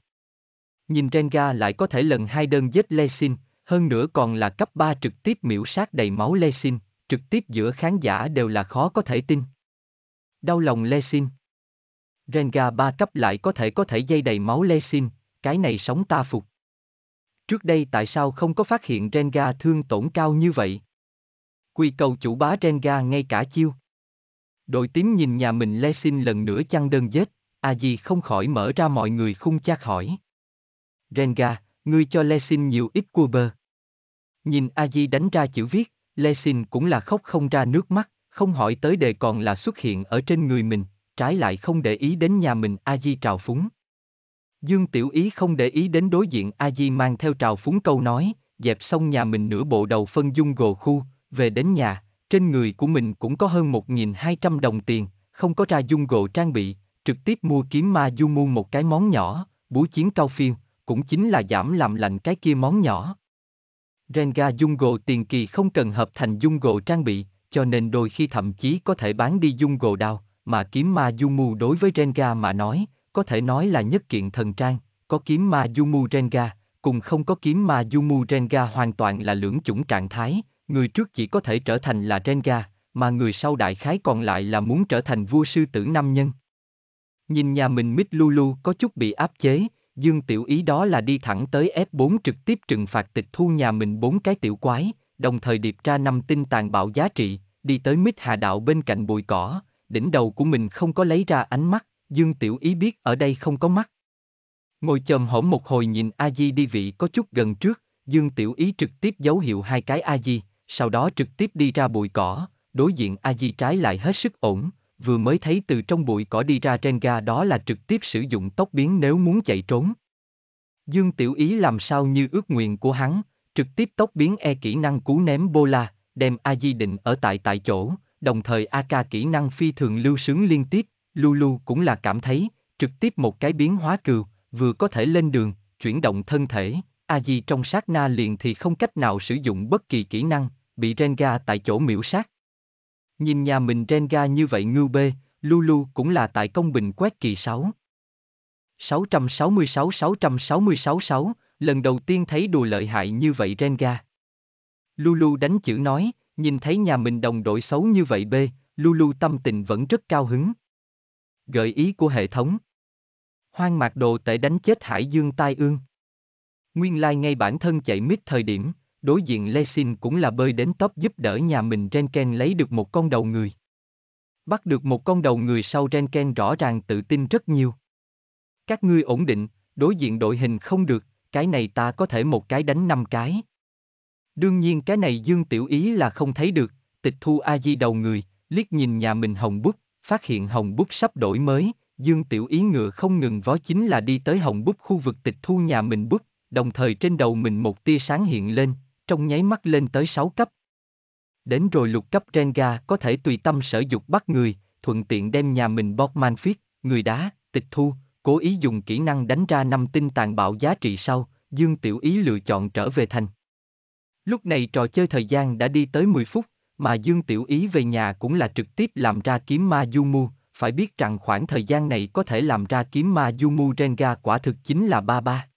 S1: nhìn Renga lại có thể lần hai đơn giết Lesin, hơn nữa còn là cấp 3 trực tiếp miễu sát đầy máu Lesin, trực tiếp giữa khán giả đều là khó có thể tin. Đau lòng Lesin. Renga 3 cấp lại có thể có thể dây đầy máu Lesin, cái này sống ta phục. Trước đây tại sao không có phát hiện Renga thương tổn cao như vậy? Quy cầu chủ bá Renga ngay cả chiêu. Đội tím nhìn nhà mình Lesin lần nữa chăn đơn giết, A à gì không khỏi mở ra mọi người khung chát hỏi. Renga, ngươi cho Lesin nhiều ít cua bơ. Nhìn a di đánh ra chữ viết, Lesin cũng là khóc không ra nước mắt, không hỏi tới đề còn là xuất hiện ở trên người mình, trái lại không để ý đến nhà mình a di trào phúng. Dương Tiểu Ý không để ý đến đối diện a di mang theo trào phúng câu nói, dẹp xong nhà mình nửa bộ đầu phân dung gồ khu, về đến nhà, trên người của mình cũng có hơn 1.200 đồng tiền, không có ra dung gồ trang bị, trực tiếp mua kiếm ma du mu một cái món nhỏ, búa chiến cao phiêu, cũng chính là giảm làm lạnh cái kia món nhỏ. Renga dung gồ tiền kỳ không cần hợp thành dung gồ trang bị, cho nên đôi khi thậm chí có thể bán đi dung gồ đao, mà kiếm ma Yumu đối với Renga mà nói, có thể nói là nhất kiện thần trang, có kiếm ma Yumu Renga, cùng không có kiếm ma Yumu Renga hoàn toàn là lưỡng chủng trạng thái, người trước chỉ có thể trở thành là Renga, mà người sau đại khái còn lại là muốn trở thành vua sư tử nam nhân. Nhìn nhà mình Mít Lulu có chút bị áp chế, Dương Tiểu Ý đó là đi thẳng tới F4 trực tiếp trừng phạt tịch thu nhà mình bốn cái tiểu quái, đồng thời điệp ra năm tinh tàn bạo giá trị, đi tới mít hà đạo bên cạnh bụi cỏ, đỉnh đầu của mình không có lấy ra ánh mắt, Dương Tiểu Ý biết ở đây không có mắt. Ngồi chồm hổm một hồi nhìn A Di đi vị có chút gần trước, Dương Tiểu Ý trực tiếp dấu hiệu hai cái A Di, sau đó trực tiếp đi ra bụi cỏ, đối diện A Di trái lại hết sức ổn, vừa mới thấy từ trong bụi cỏ đi ra Renga đó là trực tiếp sử dụng tốc biến nếu muốn chạy trốn. Dương Tiểu Ý làm sao như ước nguyện của hắn, trực tiếp tốc biến e kỹ năng cú ném bola, đem A Di định ở tại tại chỗ, đồng thời AK kỹ năng phi thường lưu sướng liên tiếp, Lulu cũng là cảm thấy, trực tiếp một cái biến hóa cừu, vừa có thể lên đường, chuyển động thân thể, A Di trong sát na liền thì không cách nào sử dụng bất kỳ kỹ năng, bị Renga tại chỗ miễu sát. Nhìn nhà mình Renga như vậy ngưu bê, Lulu cũng là tại công bình quét kỳ 6. 666 666 6, lần đầu tiên thấy đùa lợi hại như vậy Renga. Lulu đánh chữ nói, nhìn thấy nhà mình đồng đội xấu như vậy B, Lulu tâm tình vẫn rất cao hứng. Gợi ý của hệ thống. Hoang mạc đồ tệ đánh chết Hải Dương tai ương. Nguyên lai like ngay bản thân chạy mít thời điểm đối diện Lesin cũng là bơi đến top giúp đỡ nhà mình Renken lấy được một con đầu người. Bắt được một con đầu người sau Renken rõ ràng tự tin rất nhiều. Các ngươi ổn định, đối diện đội hình không được, cái này ta có thể một cái đánh năm cái. Đương nhiên cái này Dương Tiểu Ý là không thấy được, tịch thu A-di đầu người, liếc nhìn nhà mình Hồng Bút, phát hiện Hồng Bút sắp đổi mới, Dương Tiểu Ý ngựa không ngừng vó chính là đi tới Hồng Bút khu vực tịch thu nhà mình bút, đồng thời trên đầu mình một tia sáng hiện lên, trong nháy mắt lên tới 6 cấp. Đến rồi lục cấp Renga có thể tùy tâm sở dục bắt người, thuận tiện đem nhà mình bót man phiết, người đá, tịch thu, cố ý dùng kỹ năng đánh ra năm tinh tàn bạo giá trị sau, Dương Tiểu Ý lựa chọn trở về thành. Lúc này trò chơi thời gian đã đi tới 10 phút, mà Dương Tiểu Ý về nhà cũng là trực tiếp làm ra kiếm ma du mu, phải biết rằng khoảng thời gian này có thể làm ra kiếm ma du mu Renga quả thực chính là ba ba.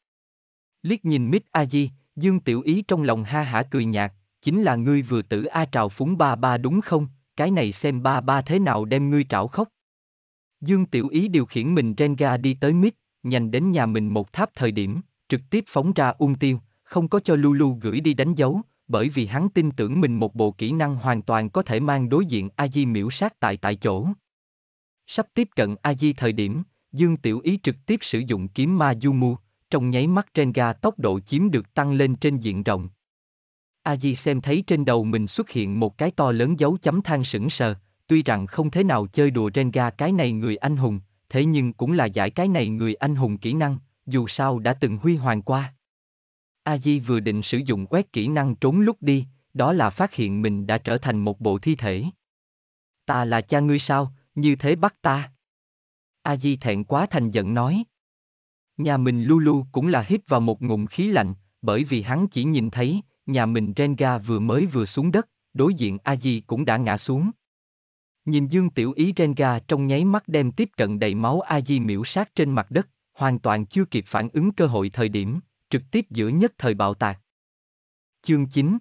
S1: Liếc nhìn Mít Aji, Dương Tiểu Ý trong lòng ha hả cười nhạt, chính là ngươi vừa tử A trào phúng ba ba đúng không, cái này xem ba ba thế nào đem ngươi trảo khóc. Dương Tiểu Ý điều khiển mình Renga đi tới mít, nhanh đến nhà mình một tháp thời điểm, trực tiếp phóng ra ung tiêu, không có cho Lulu gửi đi đánh dấu, bởi vì hắn tin tưởng mình một bộ kỹ năng hoàn toàn có thể mang đối diện A-di miễu sát tại tại chỗ. Sắp tiếp cận A-di thời điểm, Dương Tiểu Ý trực tiếp sử dụng kiếm ma du mu, trong nháy mắt Renga tốc độ chiếm được tăng lên trên diện rộng. aji xem thấy trên đầu mình xuất hiện một cái to lớn dấu chấm than sững sờ, tuy rằng không thế nào chơi đùa Renga cái này người anh hùng, thế nhưng cũng là giải cái này người anh hùng kỹ năng, dù sao đã từng huy hoàng qua. aji vừa định sử dụng quét kỹ năng trốn lúc đi, đó là phát hiện mình đã trở thành một bộ thi thể. Ta là cha ngươi sao, như thế bắt ta. aji thẹn quá thành giận nói. Nhà mình Lulu cũng là hít vào một ngụm khí lạnh, bởi vì hắn chỉ nhìn thấy, nhà mình Renga vừa mới vừa xuống đất, đối diện a di cũng đã ngã xuống. Nhìn Dương Tiểu Ý Renga trong nháy mắt đem tiếp cận đầy máu a di miễu sát trên mặt đất, hoàn toàn chưa kịp phản ứng cơ hội thời điểm, trực tiếp giữa nhất thời bạo tạc. Chương 9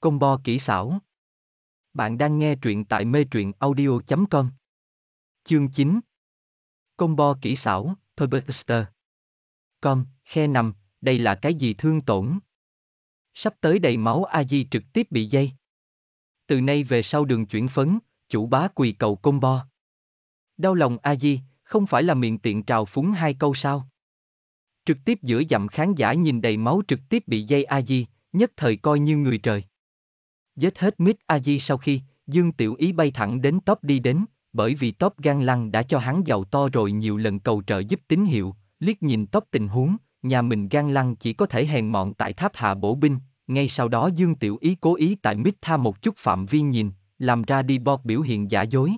S1: Combo kỹ xảo Bạn đang nghe truyện tại mê truyện audio.com Chương 9 Combo kỹ xảo Purbuster. con, khe nằm, đây là cái gì thương tổn? Sắp tới đầy máu a di trực tiếp bị dây. Từ nay về sau đường chuyển phấn, chủ bá quỳ cầu công bo. Đau lòng a di, không phải là miệng tiện trào phúng hai câu sao? Trực tiếp giữa dặm khán giả nhìn đầy máu trực tiếp bị dây a di, nhất thời coi như người trời. Dết hết mít a di sau khi, Dương Tiểu Ý bay thẳng đến top đi đến bởi vì top gan lăng đã cho hắn giàu to rồi nhiều lần cầu trợ giúp tín hiệu, liếc nhìn top tình huống, nhà mình gan lăng chỉ có thể hèn mọn tại tháp hạ bổ binh, ngay sau đó Dương Tiểu Ý cố ý tại mít tha một chút phạm vi nhìn, làm ra đi bọt biểu hiện giả dối.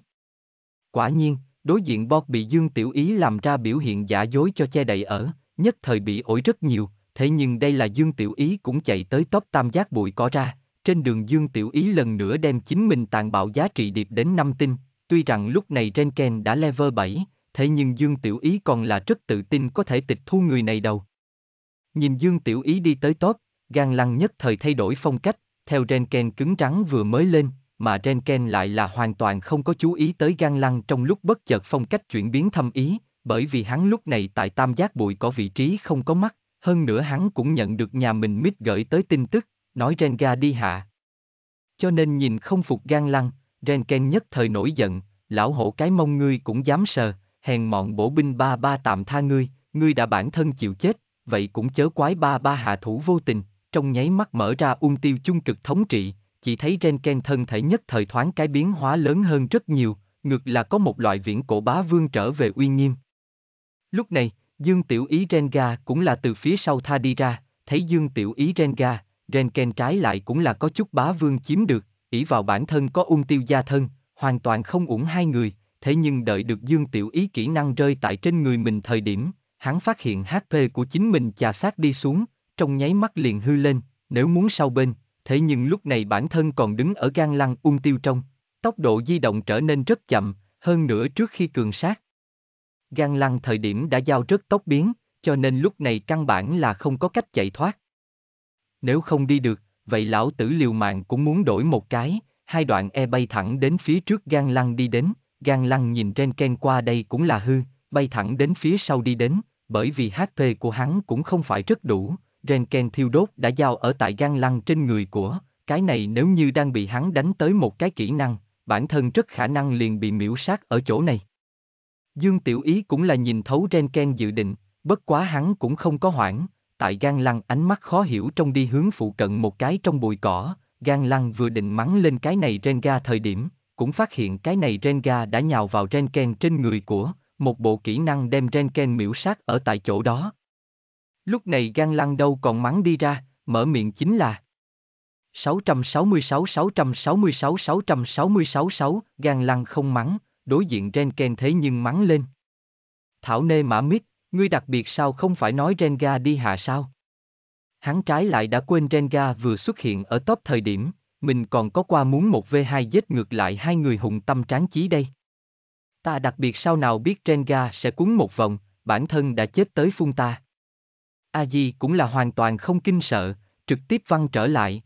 S1: Quả nhiên, đối diện bọt bị Dương Tiểu Ý làm ra biểu hiện giả dối cho che đậy ở, nhất thời bị ổi rất nhiều, thế nhưng đây là Dương Tiểu Ý cũng chạy tới top tam giác bụi có ra, trên đường Dương Tiểu Ý lần nữa đem chính mình tàn bạo giá trị điệp đến năm tinh, Tuy rằng lúc này Renken đã level 7, thế nhưng Dương Tiểu Ý còn là rất tự tin có thể tịch thu người này đâu. Nhìn Dương Tiểu Ý đi tới top, gan lăng nhất thời thay đổi phong cách, theo Renken cứng rắn vừa mới lên, mà Renken lại là hoàn toàn không có chú ý tới gan lăng trong lúc bất chợt phong cách chuyển biến thâm ý, bởi vì hắn lúc này tại tam giác bụi có vị trí không có mắt, hơn nữa hắn cũng nhận được nhà mình mít gửi tới tin tức, nói Renga đi hạ. Cho nên nhìn không phục gan lăng, Renken nhất thời nổi giận, lão hổ cái mông ngươi cũng dám sờ, hèn mọn bổ binh ba ba tạm tha ngươi, ngươi đã bản thân chịu chết, vậy cũng chớ quái ba ba hạ thủ vô tình, trong nháy mắt mở ra ung tiêu chung cực thống trị, chỉ thấy Renken thân thể nhất thời thoáng cái biến hóa lớn hơn rất nhiều, ngược là có một loại viễn cổ bá vương trở về uy nghiêm. Lúc này, Dương Tiểu Ý Renga cũng là từ phía sau tha đi ra, thấy Dương Tiểu Ý Renga, Renken trái lại cũng là có chút bá vương chiếm được, ỷ vào bản thân có ung tiêu gia thân, hoàn toàn không ủng hai người, thế nhưng đợi được Dương Tiểu Ý kỹ năng rơi tại trên người mình thời điểm, hắn phát hiện HP của chính mình chà sát đi xuống, trong nháy mắt liền hư lên, nếu muốn sau bên, thế nhưng lúc này bản thân còn đứng ở gan lăng ung tiêu trong, tốc độ di động trở nên rất chậm, hơn nữa trước khi cường sát. Gan lăng thời điểm đã giao rất tốc biến, cho nên lúc này căn bản là không có cách chạy thoát. Nếu không đi được, vậy lão tử liều mạng cũng muốn đổi một cái, hai đoạn e bay thẳng đến phía trước gan lăng đi đến, gan lăng nhìn ken qua đây cũng là hư, bay thẳng đến phía sau đi đến, bởi vì HP của hắn cũng không phải rất đủ, ren ken thiêu đốt đã giao ở tại gan lăng trên người của, cái này nếu như đang bị hắn đánh tới một cái kỹ năng, bản thân rất khả năng liền bị miễu sát ở chỗ này. Dương Tiểu Ý cũng là nhìn thấu ren ken dự định, bất quá hắn cũng không có hoảng, tại gan lăng ánh mắt khó hiểu trong đi hướng phụ cận một cái trong bụi cỏ, gan lăng vừa định mắng lên cái này ga thời điểm, cũng phát hiện cái này ga đã nhào vào ken trên người của, một bộ kỹ năng đem ken miễu sát ở tại chỗ đó. Lúc này gan lăng đâu còn mắng đi ra, mở miệng chính là 666 666 666 6 gan lăng không mắng, đối diện ken thế nhưng mắng lên. Thảo nê mã mít, Ngươi đặc biệt sao không phải nói Renga đi hạ sao? Hắn trái lại đã quên Renga vừa xuất hiện ở top thời điểm, mình còn có qua muốn một V2 giết ngược lại hai người hùng tâm tráng chí đây. Ta đặc biệt sao nào biết Renga sẽ cuốn một vòng, bản thân đã chết tới phun ta. A Di cũng là hoàn toàn không kinh sợ, trực tiếp văng trở lại.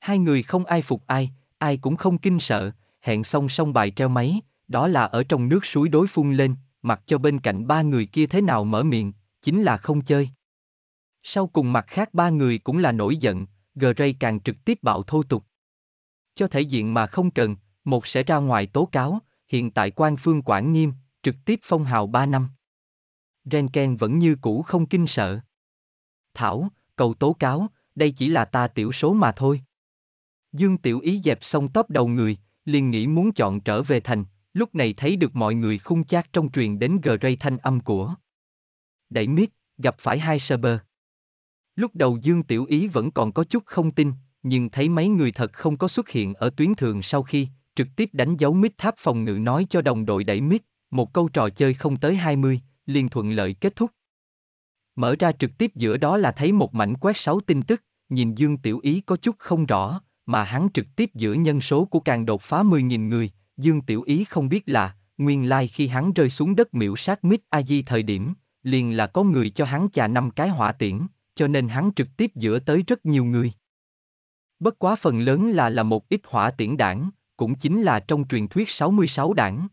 S1: Hai người không ai phục ai, ai cũng không kinh sợ, hẹn xong xong bài treo máy, đó là ở trong nước suối đối phun lên, mặc cho bên cạnh ba người kia thế nào mở miệng, chính là không chơi. Sau cùng mặt khác ba người cũng là nổi giận, Gray càng trực tiếp bạo thô tục. Cho thể diện mà không cần, một sẽ ra ngoài tố cáo, hiện tại quan phương quản nghiêm, trực tiếp phong hào ba năm. Renken vẫn như cũ không kinh sợ. Thảo, cầu tố cáo, đây chỉ là ta tiểu số mà thôi. Dương tiểu ý dẹp xong tóc đầu người, liền nghĩ muốn chọn trở về thành, lúc này thấy được mọi người khung chát trong truyền đến gờ rây thanh âm của. Đẩy miết, gặp phải hai sơ bơ. Lúc đầu Dương Tiểu Ý vẫn còn có chút không tin, nhưng thấy mấy người thật không có xuất hiện ở tuyến thường sau khi, trực tiếp đánh dấu mít tháp phòng ngự nói cho đồng đội đẩy mít, một câu trò chơi không tới 20, liền thuận lợi kết thúc. Mở ra trực tiếp giữa đó là thấy một mảnh quét 6 tin tức, nhìn Dương Tiểu Ý có chút không rõ, mà hắn trực tiếp giữa nhân số của càng đột phá 10.000 người, Dương Tiểu Ý không biết là, nguyên lai khi hắn rơi xuống đất miễu sát Mít A Di thời điểm, liền là có người cho hắn chà năm cái hỏa tiễn, cho nên hắn trực tiếp giữa tới rất nhiều người. Bất quá phần lớn là là một ít hỏa tiễn đảng, cũng chính là trong truyền thuyết 66 đảng.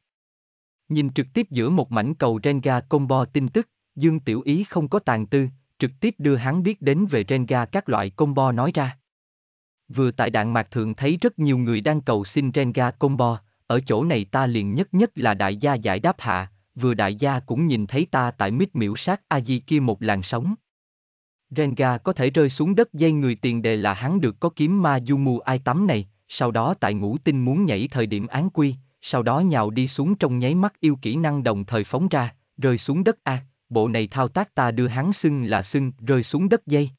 S1: Nhìn trực tiếp giữa một mảnh cầu Renga combo tin tức, Dương Tiểu Ý không có tàn tư, trực tiếp đưa hắn biết đến về Renga các loại combo nói ra. Vừa tại đạn mạc thường thấy rất nhiều người đang cầu xin Renga combo, ở chỗ này ta liền nhất nhất là đại gia giải đáp hạ, vừa đại gia cũng nhìn thấy ta tại mít miễu sát a di kia một làn sóng. Renga có thể rơi xuống đất dây người tiền đề là hắn được có kiếm ma du mù ai tắm này, sau đó tại ngũ tinh muốn nhảy thời điểm án quy, sau đó nhào đi xuống trong nháy mắt yêu kỹ năng đồng thời phóng ra, rơi xuống đất a, bộ này thao tác ta đưa hắn xưng là xưng rơi xuống đất dây.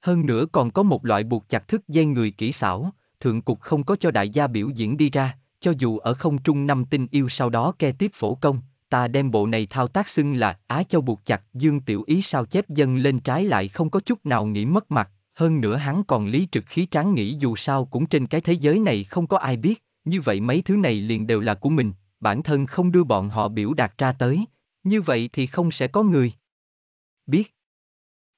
S1: Hơn nữa còn có một loại buộc chặt thức dây người kỹ xảo, thượng cục không có cho đại gia biểu diễn đi ra, cho dù ở không trung năm tinh yêu sau đó ke tiếp phổ công, ta đem bộ này thao tác xưng là Á Châu buộc chặt Dương Tiểu Ý sao chép dâng lên trái lại không có chút nào nghĩ mất mặt, hơn nữa hắn còn lý trực khí tráng nghĩ dù sao cũng trên cái thế giới này không có ai biết, như vậy mấy thứ này liền đều là của mình, bản thân không đưa bọn họ biểu đạt ra tới, như vậy thì không sẽ có người biết.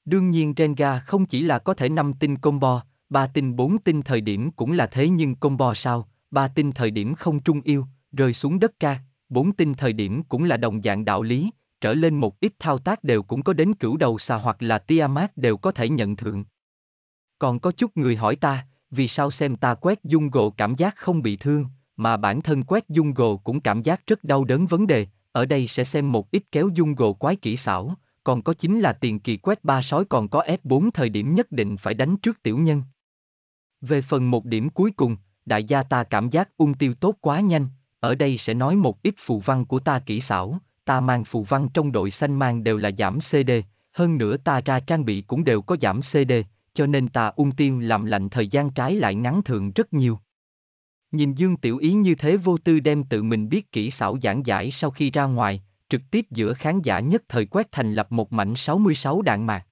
S1: Đương nhiên Renga không chỉ là có thể năm tinh combo, ba tinh bốn tinh thời điểm cũng là thế nhưng combo sao, ba tinh thời điểm không trung yêu, rơi xuống đất ca, bốn tinh thời điểm cũng là đồng dạng đạo lý, trở lên một ít thao tác đều cũng có đến cửu đầu xà hoặc là Tiamat đều có thể nhận thượng. Còn có chút người hỏi ta, vì sao xem ta quét dung gồ cảm giác không bị thương, mà bản thân quét dung gồ cũng cảm giác rất đau đớn vấn đề, ở đây sẽ xem một ít kéo dung gồ quái kỹ xảo, còn có chính là tiền kỳ quét ba sói còn có F4 thời điểm nhất định phải đánh trước tiểu nhân. Về phần một điểm cuối cùng, đại gia ta cảm giác ung tiêu tốt quá nhanh, ở đây sẽ nói một ít phù văn của ta kỹ xảo, ta mang phù văn trong đội xanh mang đều là giảm CD, hơn nữa ta ra trang bị cũng đều có giảm CD, cho nên ta ung tiêu làm lạnh thời gian trái lại ngắn thường rất nhiều. Nhìn Dương Tiểu Ý như thế vô tư đem tự mình biết kỹ xảo giảng giải sau khi ra ngoài, trực tiếp giữa khán giả nhất thời quét thành lập một mảnh 66 đạn mạc.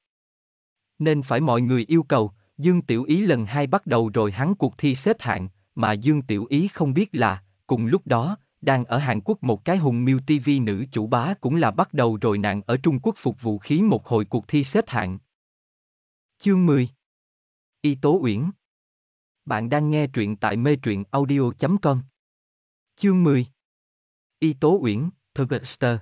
S1: Nên phải mọi người yêu cầu, Dương Tiểu Ý lần hai bắt đầu rồi hắn cuộc thi xếp hạng, mà Dương Tiểu Ý không biết là, cùng lúc đó, đang ở Hàn Quốc một cái hùng miêu TV nữ chủ bá cũng là bắt đầu rồi nạn ở Trung Quốc phục vụ khí một hồi cuộc thi xếp hạng. Chương 10 Y Tố Uyển Bạn đang nghe truyện tại mê truyện audio.com Chương 10 Y Tố Uyển, Thurvester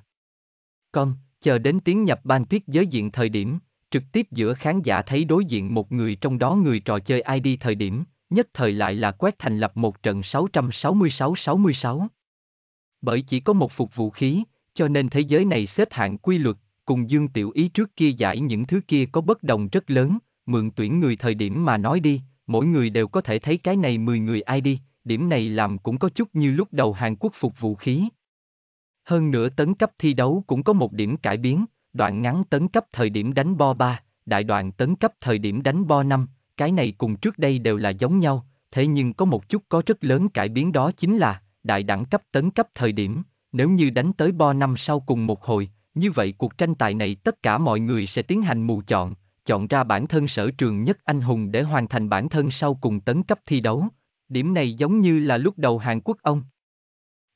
S1: Con, chờ đến tiếng nhập ban tiết giới diện thời điểm, trực tiếp giữa khán giả thấy đối diện một người trong đó người trò chơi ID thời điểm, nhất thời lại là quét thành lập một trận 666-66. Bởi chỉ có một phục vũ khí, cho nên thế giới này xếp hạng quy luật, cùng Dương Tiểu Ý trước kia giải những thứ kia có bất đồng rất lớn, mượn tuyển người thời điểm mà nói đi, mỗi người đều có thể thấy cái này 10 người ai đi, điểm này làm cũng có chút như lúc đầu Hàn Quốc phục vũ khí. Hơn nữa tấn cấp thi đấu cũng có một điểm cải biến, đoạn ngắn tấn cấp thời điểm đánh bo 3, đại đoạn tấn cấp thời điểm đánh bo 5, cái này cùng trước đây đều là giống nhau, thế nhưng có một chút có rất lớn cải biến đó chính là, đại đẳng cấp tấn cấp thời điểm, nếu như đánh tới bo năm sau cùng một hồi, như vậy cuộc tranh tài này tất cả mọi người sẽ tiến hành mù chọn, chọn ra bản thân sở trường nhất anh hùng để hoàn thành bản thân sau cùng tấn cấp thi đấu. Điểm này giống như là lúc đầu Hàn Quốc ông.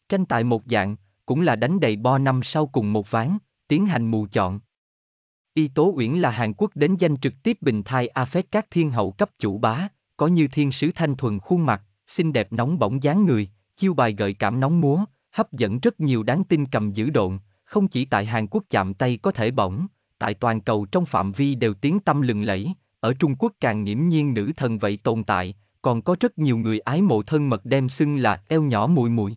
S1: Tranh tài một dạng, cũng là đánh đầy bo năm sau cùng một ván, tiến hành mù chọn, Y Tố Uyển là Hàn Quốc đến danh trực tiếp bình thai AFET các thiên hậu cấp chủ bá, có như thiên sứ thanh thuần khuôn mặt, xinh đẹp nóng bỏng dáng người, chiêu bài gợi cảm nóng múa, hấp dẫn rất nhiều đáng tin cầm giữ độn, không chỉ tại Hàn Quốc chạm tay có thể bỏng, tại toàn cầu trong phạm vi đều tiếng tâm lừng lẫy, ở Trung Quốc càng nghiễm nhiên nữ thần vậy tồn tại, còn có rất nhiều người ái mộ thân mật đem xưng là eo nhỏ muội muội.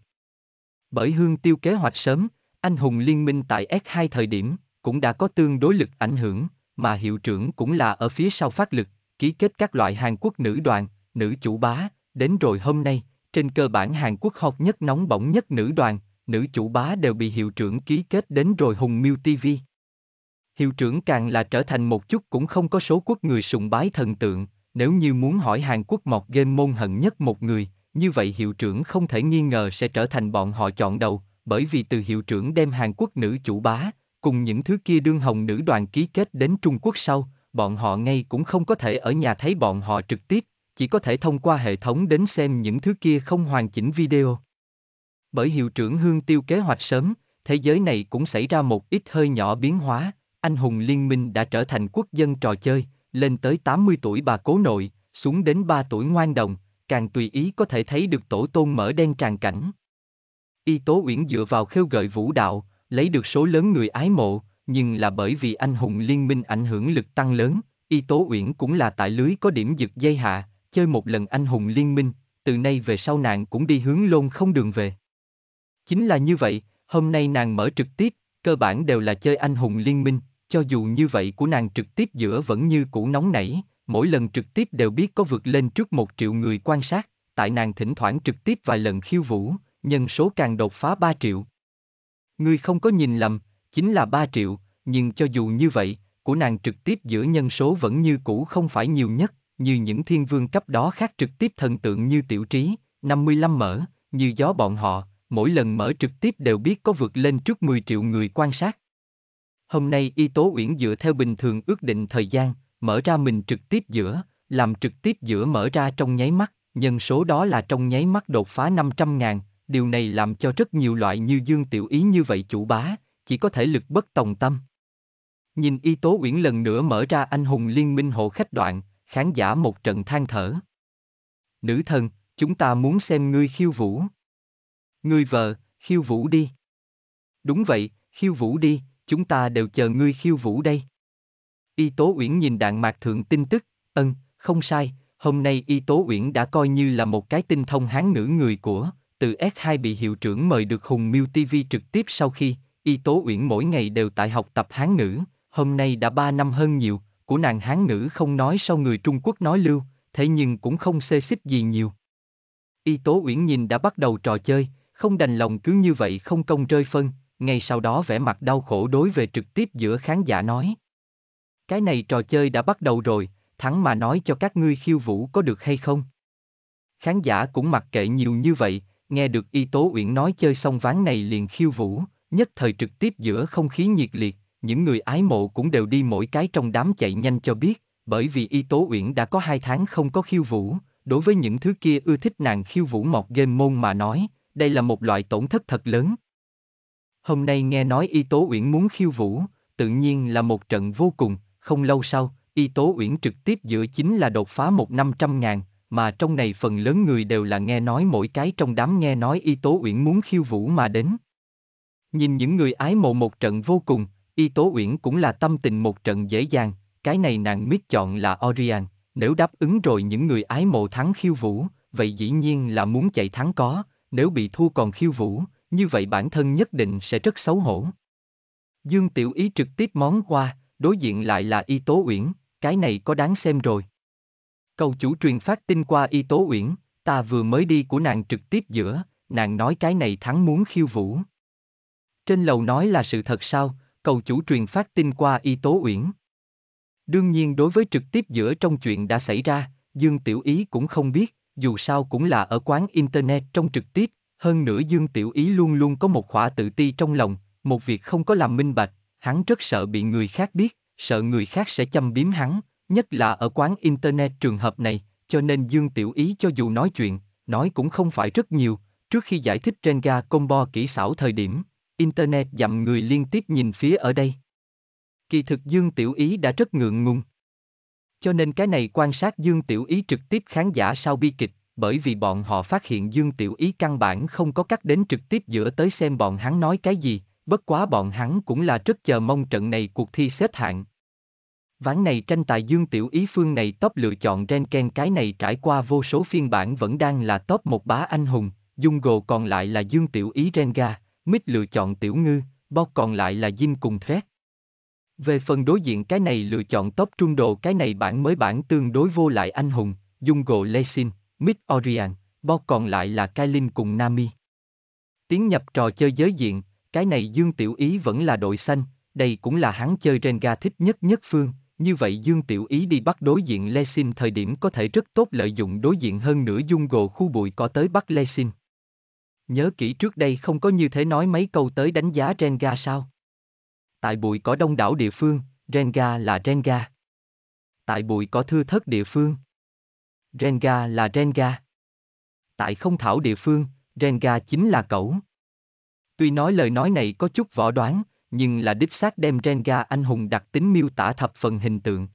S1: Bởi hương tiêu kế hoạch sớm, anh hùng liên minh tại S2 thời điểm, cũng đã có tương đối lực ảnh hưởng, mà hiệu trưởng cũng là ở phía sau phát lực, ký kết các loại Hàn Quốc nữ đoàn, nữ chủ bá, đến rồi hôm nay, trên cơ bản Hàn Quốc hot nhất nóng bỏng nhất nữ đoàn, nữ chủ bá đều bị hiệu trưởng ký kết đến rồi Hùng Miêu TV. Hiệu trưởng càng là trở thành một chút cũng không có số quốc người sùng bái thần tượng, nếu như muốn hỏi Hàn Quốc mọt game môn hận nhất một người, như vậy hiệu trưởng không thể nghi ngờ sẽ trở thành bọn họ chọn đầu, bởi vì từ hiệu trưởng đem Hàn Quốc nữ chủ bá, cùng những thứ kia đương hồng nữ đoàn ký kết đến Trung Quốc sau, bọn họ ngay cũng không có thể ở nhà thấy bọn họ trực tiếp, chỉ có thể thông qua hệ thống đến xem những thứ kia không hoàn chỉnh video. Bởi hiệu trưởng Hương Tiêu kế hoạch sớm, thế giới này cũng xảy ra một ít hơi nhỏ biến hóa, anh hùng liên minh đã trở thành quốc dân trò chơi, lên tới 80 tuổi bà cố nội, xuống đến 3 tuổi ngoan đồng, càng tùy ý có thể thấy được tổ tôn mở đen tràn cảnh. Y Tố Uyển dựa vào khêu gợi vũ đạo, lấy được số lớn người ái mộ, nhưng là bởi vì anh hùng liên minh ảnh hưởng lực tăng lớn, Y Tố Uyển cũng là tại lưới có điểm giật dây hạ, chơi một lần anh hùng liên minh, từ nay về sau nàng cũng đi hướng lôn không đường về. Chính là như vậy, hôm nay nàng mở trực tiếp, cơ bản đều là chơi anh hùng liên minh, cho dù như vậy của nàng trực tiếp giữa vẫn như cũ nóng nảy, mỗi lần trực tiếp đều biết có vượt lên trước một triệu người quan sát, tại nàng thỉnh thoảng trực tiếp vài lần khiêu vũ, nhân số càng đột phá 3 triệu. Ngươi không có nhìn lầm, chính là 3 triệu, nhưng cho dù như vậy, của nàng trực tiếp giữa nhân số vẫn như cũ không phải nhiều nhất, như những thiên vương cấp đó khác trực tiếp thần tượng như tiểu trí, 55 mở, như gió bọn họ, mỗi lần mở trực tiếp đều biết có vượt lên trước 10 triệu người quan sát. Hôm nay Y Tố Uyển dựa theo bình thường ước định thời gian, mở ra mình trực tiếp giữa, làm trực tiếp giữa mở ra trong nháy mắt, nhân số đó là trong nháy mắt đột phá 500 ngàn, điều này làm cho rất nhiều loại như Dương Tiểu Ý như vậy chủ bá, chỉ có thể lực bất tòng tâm. Nhìn Y Tố Uyển lần nữa mở ra anh hùng liên minh hộ khách đoạn, khán giả một trận than thở. Nữ thần, chúng ta muốn xem ngươi khiêu vũ. Ngươi vợ, khiêu vũ đi. Đúng vậy, khiêu vũ đi, chúng ta đều chờ ngươi khiêu vũ đây. Y Tố Uyển nhìn đạn mạc thượng tin tức, ân, không sai, hôm nay Y Tố Uyển đã coi như là một cái tinh thông hán nữ người của từ S2 bị hiệu trưởng mời được Hùng Miêu TV trực tiếp sau khi, Y Tố Uyển mỗi ngày đều tại học tập Hán ngữ, hôm nay đã 3 năm hơn nhiều, của nàng Hán ngữ không nói sau người Trung Quốc nói lưu, thế nhưng cũng không xê xích gì nhiều. Y Tố Uyển nhìn đã bắt đầu trò chơi, không đành lòng cứ như vậy không công rơi phân, ngay sau đó vẻ mặt đau khổ đối về trực tiếp giữa khán giả nói. Cái này trò chơi đã bắt đầu rồi, thắng mà nói cho các ngươi khiêu vũ có được hay không? Khán giả cũng mặc kệ nhiều như vậy, nghe được y tố uyển nói chơi xong ván này liền khiêu vũ, nhất thời trực tiếp giữa không khí nhiệt liệt, những người ái mộ cũng đều đi mỗi cái trong đám chạy nhanh cho biết, bởi vì y tố uyển đã có hai tháng không có khiêu vũ, đối với những thứ kia ưa thích nàng khiêu vũ mọt game môn mà nói, đây là một loại tổn thất thật lớn. Hôm nay nghe nói y tố uyển muốn khiêu vũ, tự nhiên là một trận vô cùng, không lâu sau, y tố uyển trực tiếp giữa chính là đột phá một năm trăm ngàn, mà trong này phần lớn người đều là nghe nói mỗi cái trong đám nghe nói y tố uyển muốn khiêu vũ mà đến. Nhìn những người ái mộ một trận vô cùng, y tố uyển cũng là tâm tình một trận dễ dàng, cái này nàng miết chọn là Orion, nếu đáp ứng rồi những người ái mộ thắng khiêu vũ, vậy dĩ nhiên là muốn chạy thắng có, nếu bị thua còn khiêu vũ, như vậy bản thân nhất định sẽ rất xấu hổ. Dương Tiểu Ý trực tiếp món qua, đối diện lại là y tố uyển, cái này có đáng xem rồi. Cầu chủ truyền phát tin qua Y Tố Uyển, ta vừa mới đi của nàng trực tiếp giữa, nàng nói cái này thắng muốn khiêu vũ. Trên lầu nói là sự thật sao, cầu chủ truyền phát tin qua Y Tố Uyển. Đương nhiên đối với trực tiếp giữa trong chuyện đã xảy ra, Dương Tiểu Ý cũng không biết, dù sao cũng là ở quán Internet trong trực tiếp, hơn nữa Dương Tiểu Ý luôn luôn có một khỏa tự ti trong lòng, một việc không có làm minh bạch, hắn rất sợ bị người khác biết, sợ người khác sẽ châm biếm hắn, nhất là ở quán Internet trường hợp này, cho nên Dương Tiểu Ý cho dù nói chuyện, nói cũng không phải rất nhiều, trước khi giải thích Renga combo kỹ xảo thời điểm, Internet dặm người liên tiếp nhìn phía ở đây. Kỳ thực Dương Tiểu Ý đã rất ngượng ngùng. Cho nên cái này quan sát Dương Tiểu Ý trực tiếp khán giả sau bi kịch, bởi vì bọn họ phát hiện Dương Tiểu Ý căn bản không có cách đến trực tiếp giữa tới xem bọn hắn nói cái gì, bất quá bọn hắn cũng là rất chờ mong trận này cuộc thi xếp hạng, Ván này tranh tài Dương Tiểu Ý Phương này top lựa chọn Renken cái này trải qua vô số phiên bản vẫn đang là top một bá anh hùng, dung gồ còn lại là Dương Tiểu Ý Renga, Mít lựa chọn Tiểu Ngư, Bog còn lại là Jin cùng Thread. Về phần đối diện cái này lựa chọn top trung độ cái này bản mới bản tương đối vô lại anh hùng, dung Jungo Lesin, Mid Orion, Bog còn lại là Kailin cùng Nami. Tiến nhập trò chơi giới diện, cái này Dương Tiểu Ý vẫn là đội xanh, đây cũng là hắn chơi Renga thích nhất nhất phương, như vậy Dương Tiểu Ý đi bắt đối diện Lexin thời điểm có thể rất tốt lợi dụng đối diện hơn nửa dung gồ khu bụi có tới bắt Lexin. Nhớ kỹ trước đây không có như thế nói mấy câu tới đánh giá Renga sao? Tại bụi có đông đảo địa phương, Renga là Renga. Tại bụi có thưa thất địa phương, Renga là Renga. Tại không thảo địa phương, Renga chính là cẩu. Tuy nói lời nói này có chút võ đoán, nhưng là đích xác đem Renga anh hùng đặc tính miêu tả thập phần hình tượng.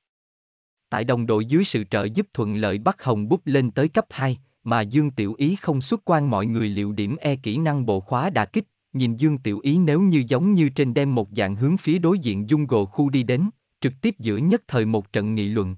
S1: Tại đồng đội dưới sự trợ giúp thuận lợi bắt Hồng bút lên tới cấp 2, mà Dương Tiểu Ý không xuất quan mọi người liệu điểm e kỹ năng bộ khóa đà kích, nhìn Dương Tiểu Ý nếu như giống như trên đem một dạng hướng phía đối diện dung gồ khu đi đến, trực tiếp giữa nhất thời một trận nghị luận,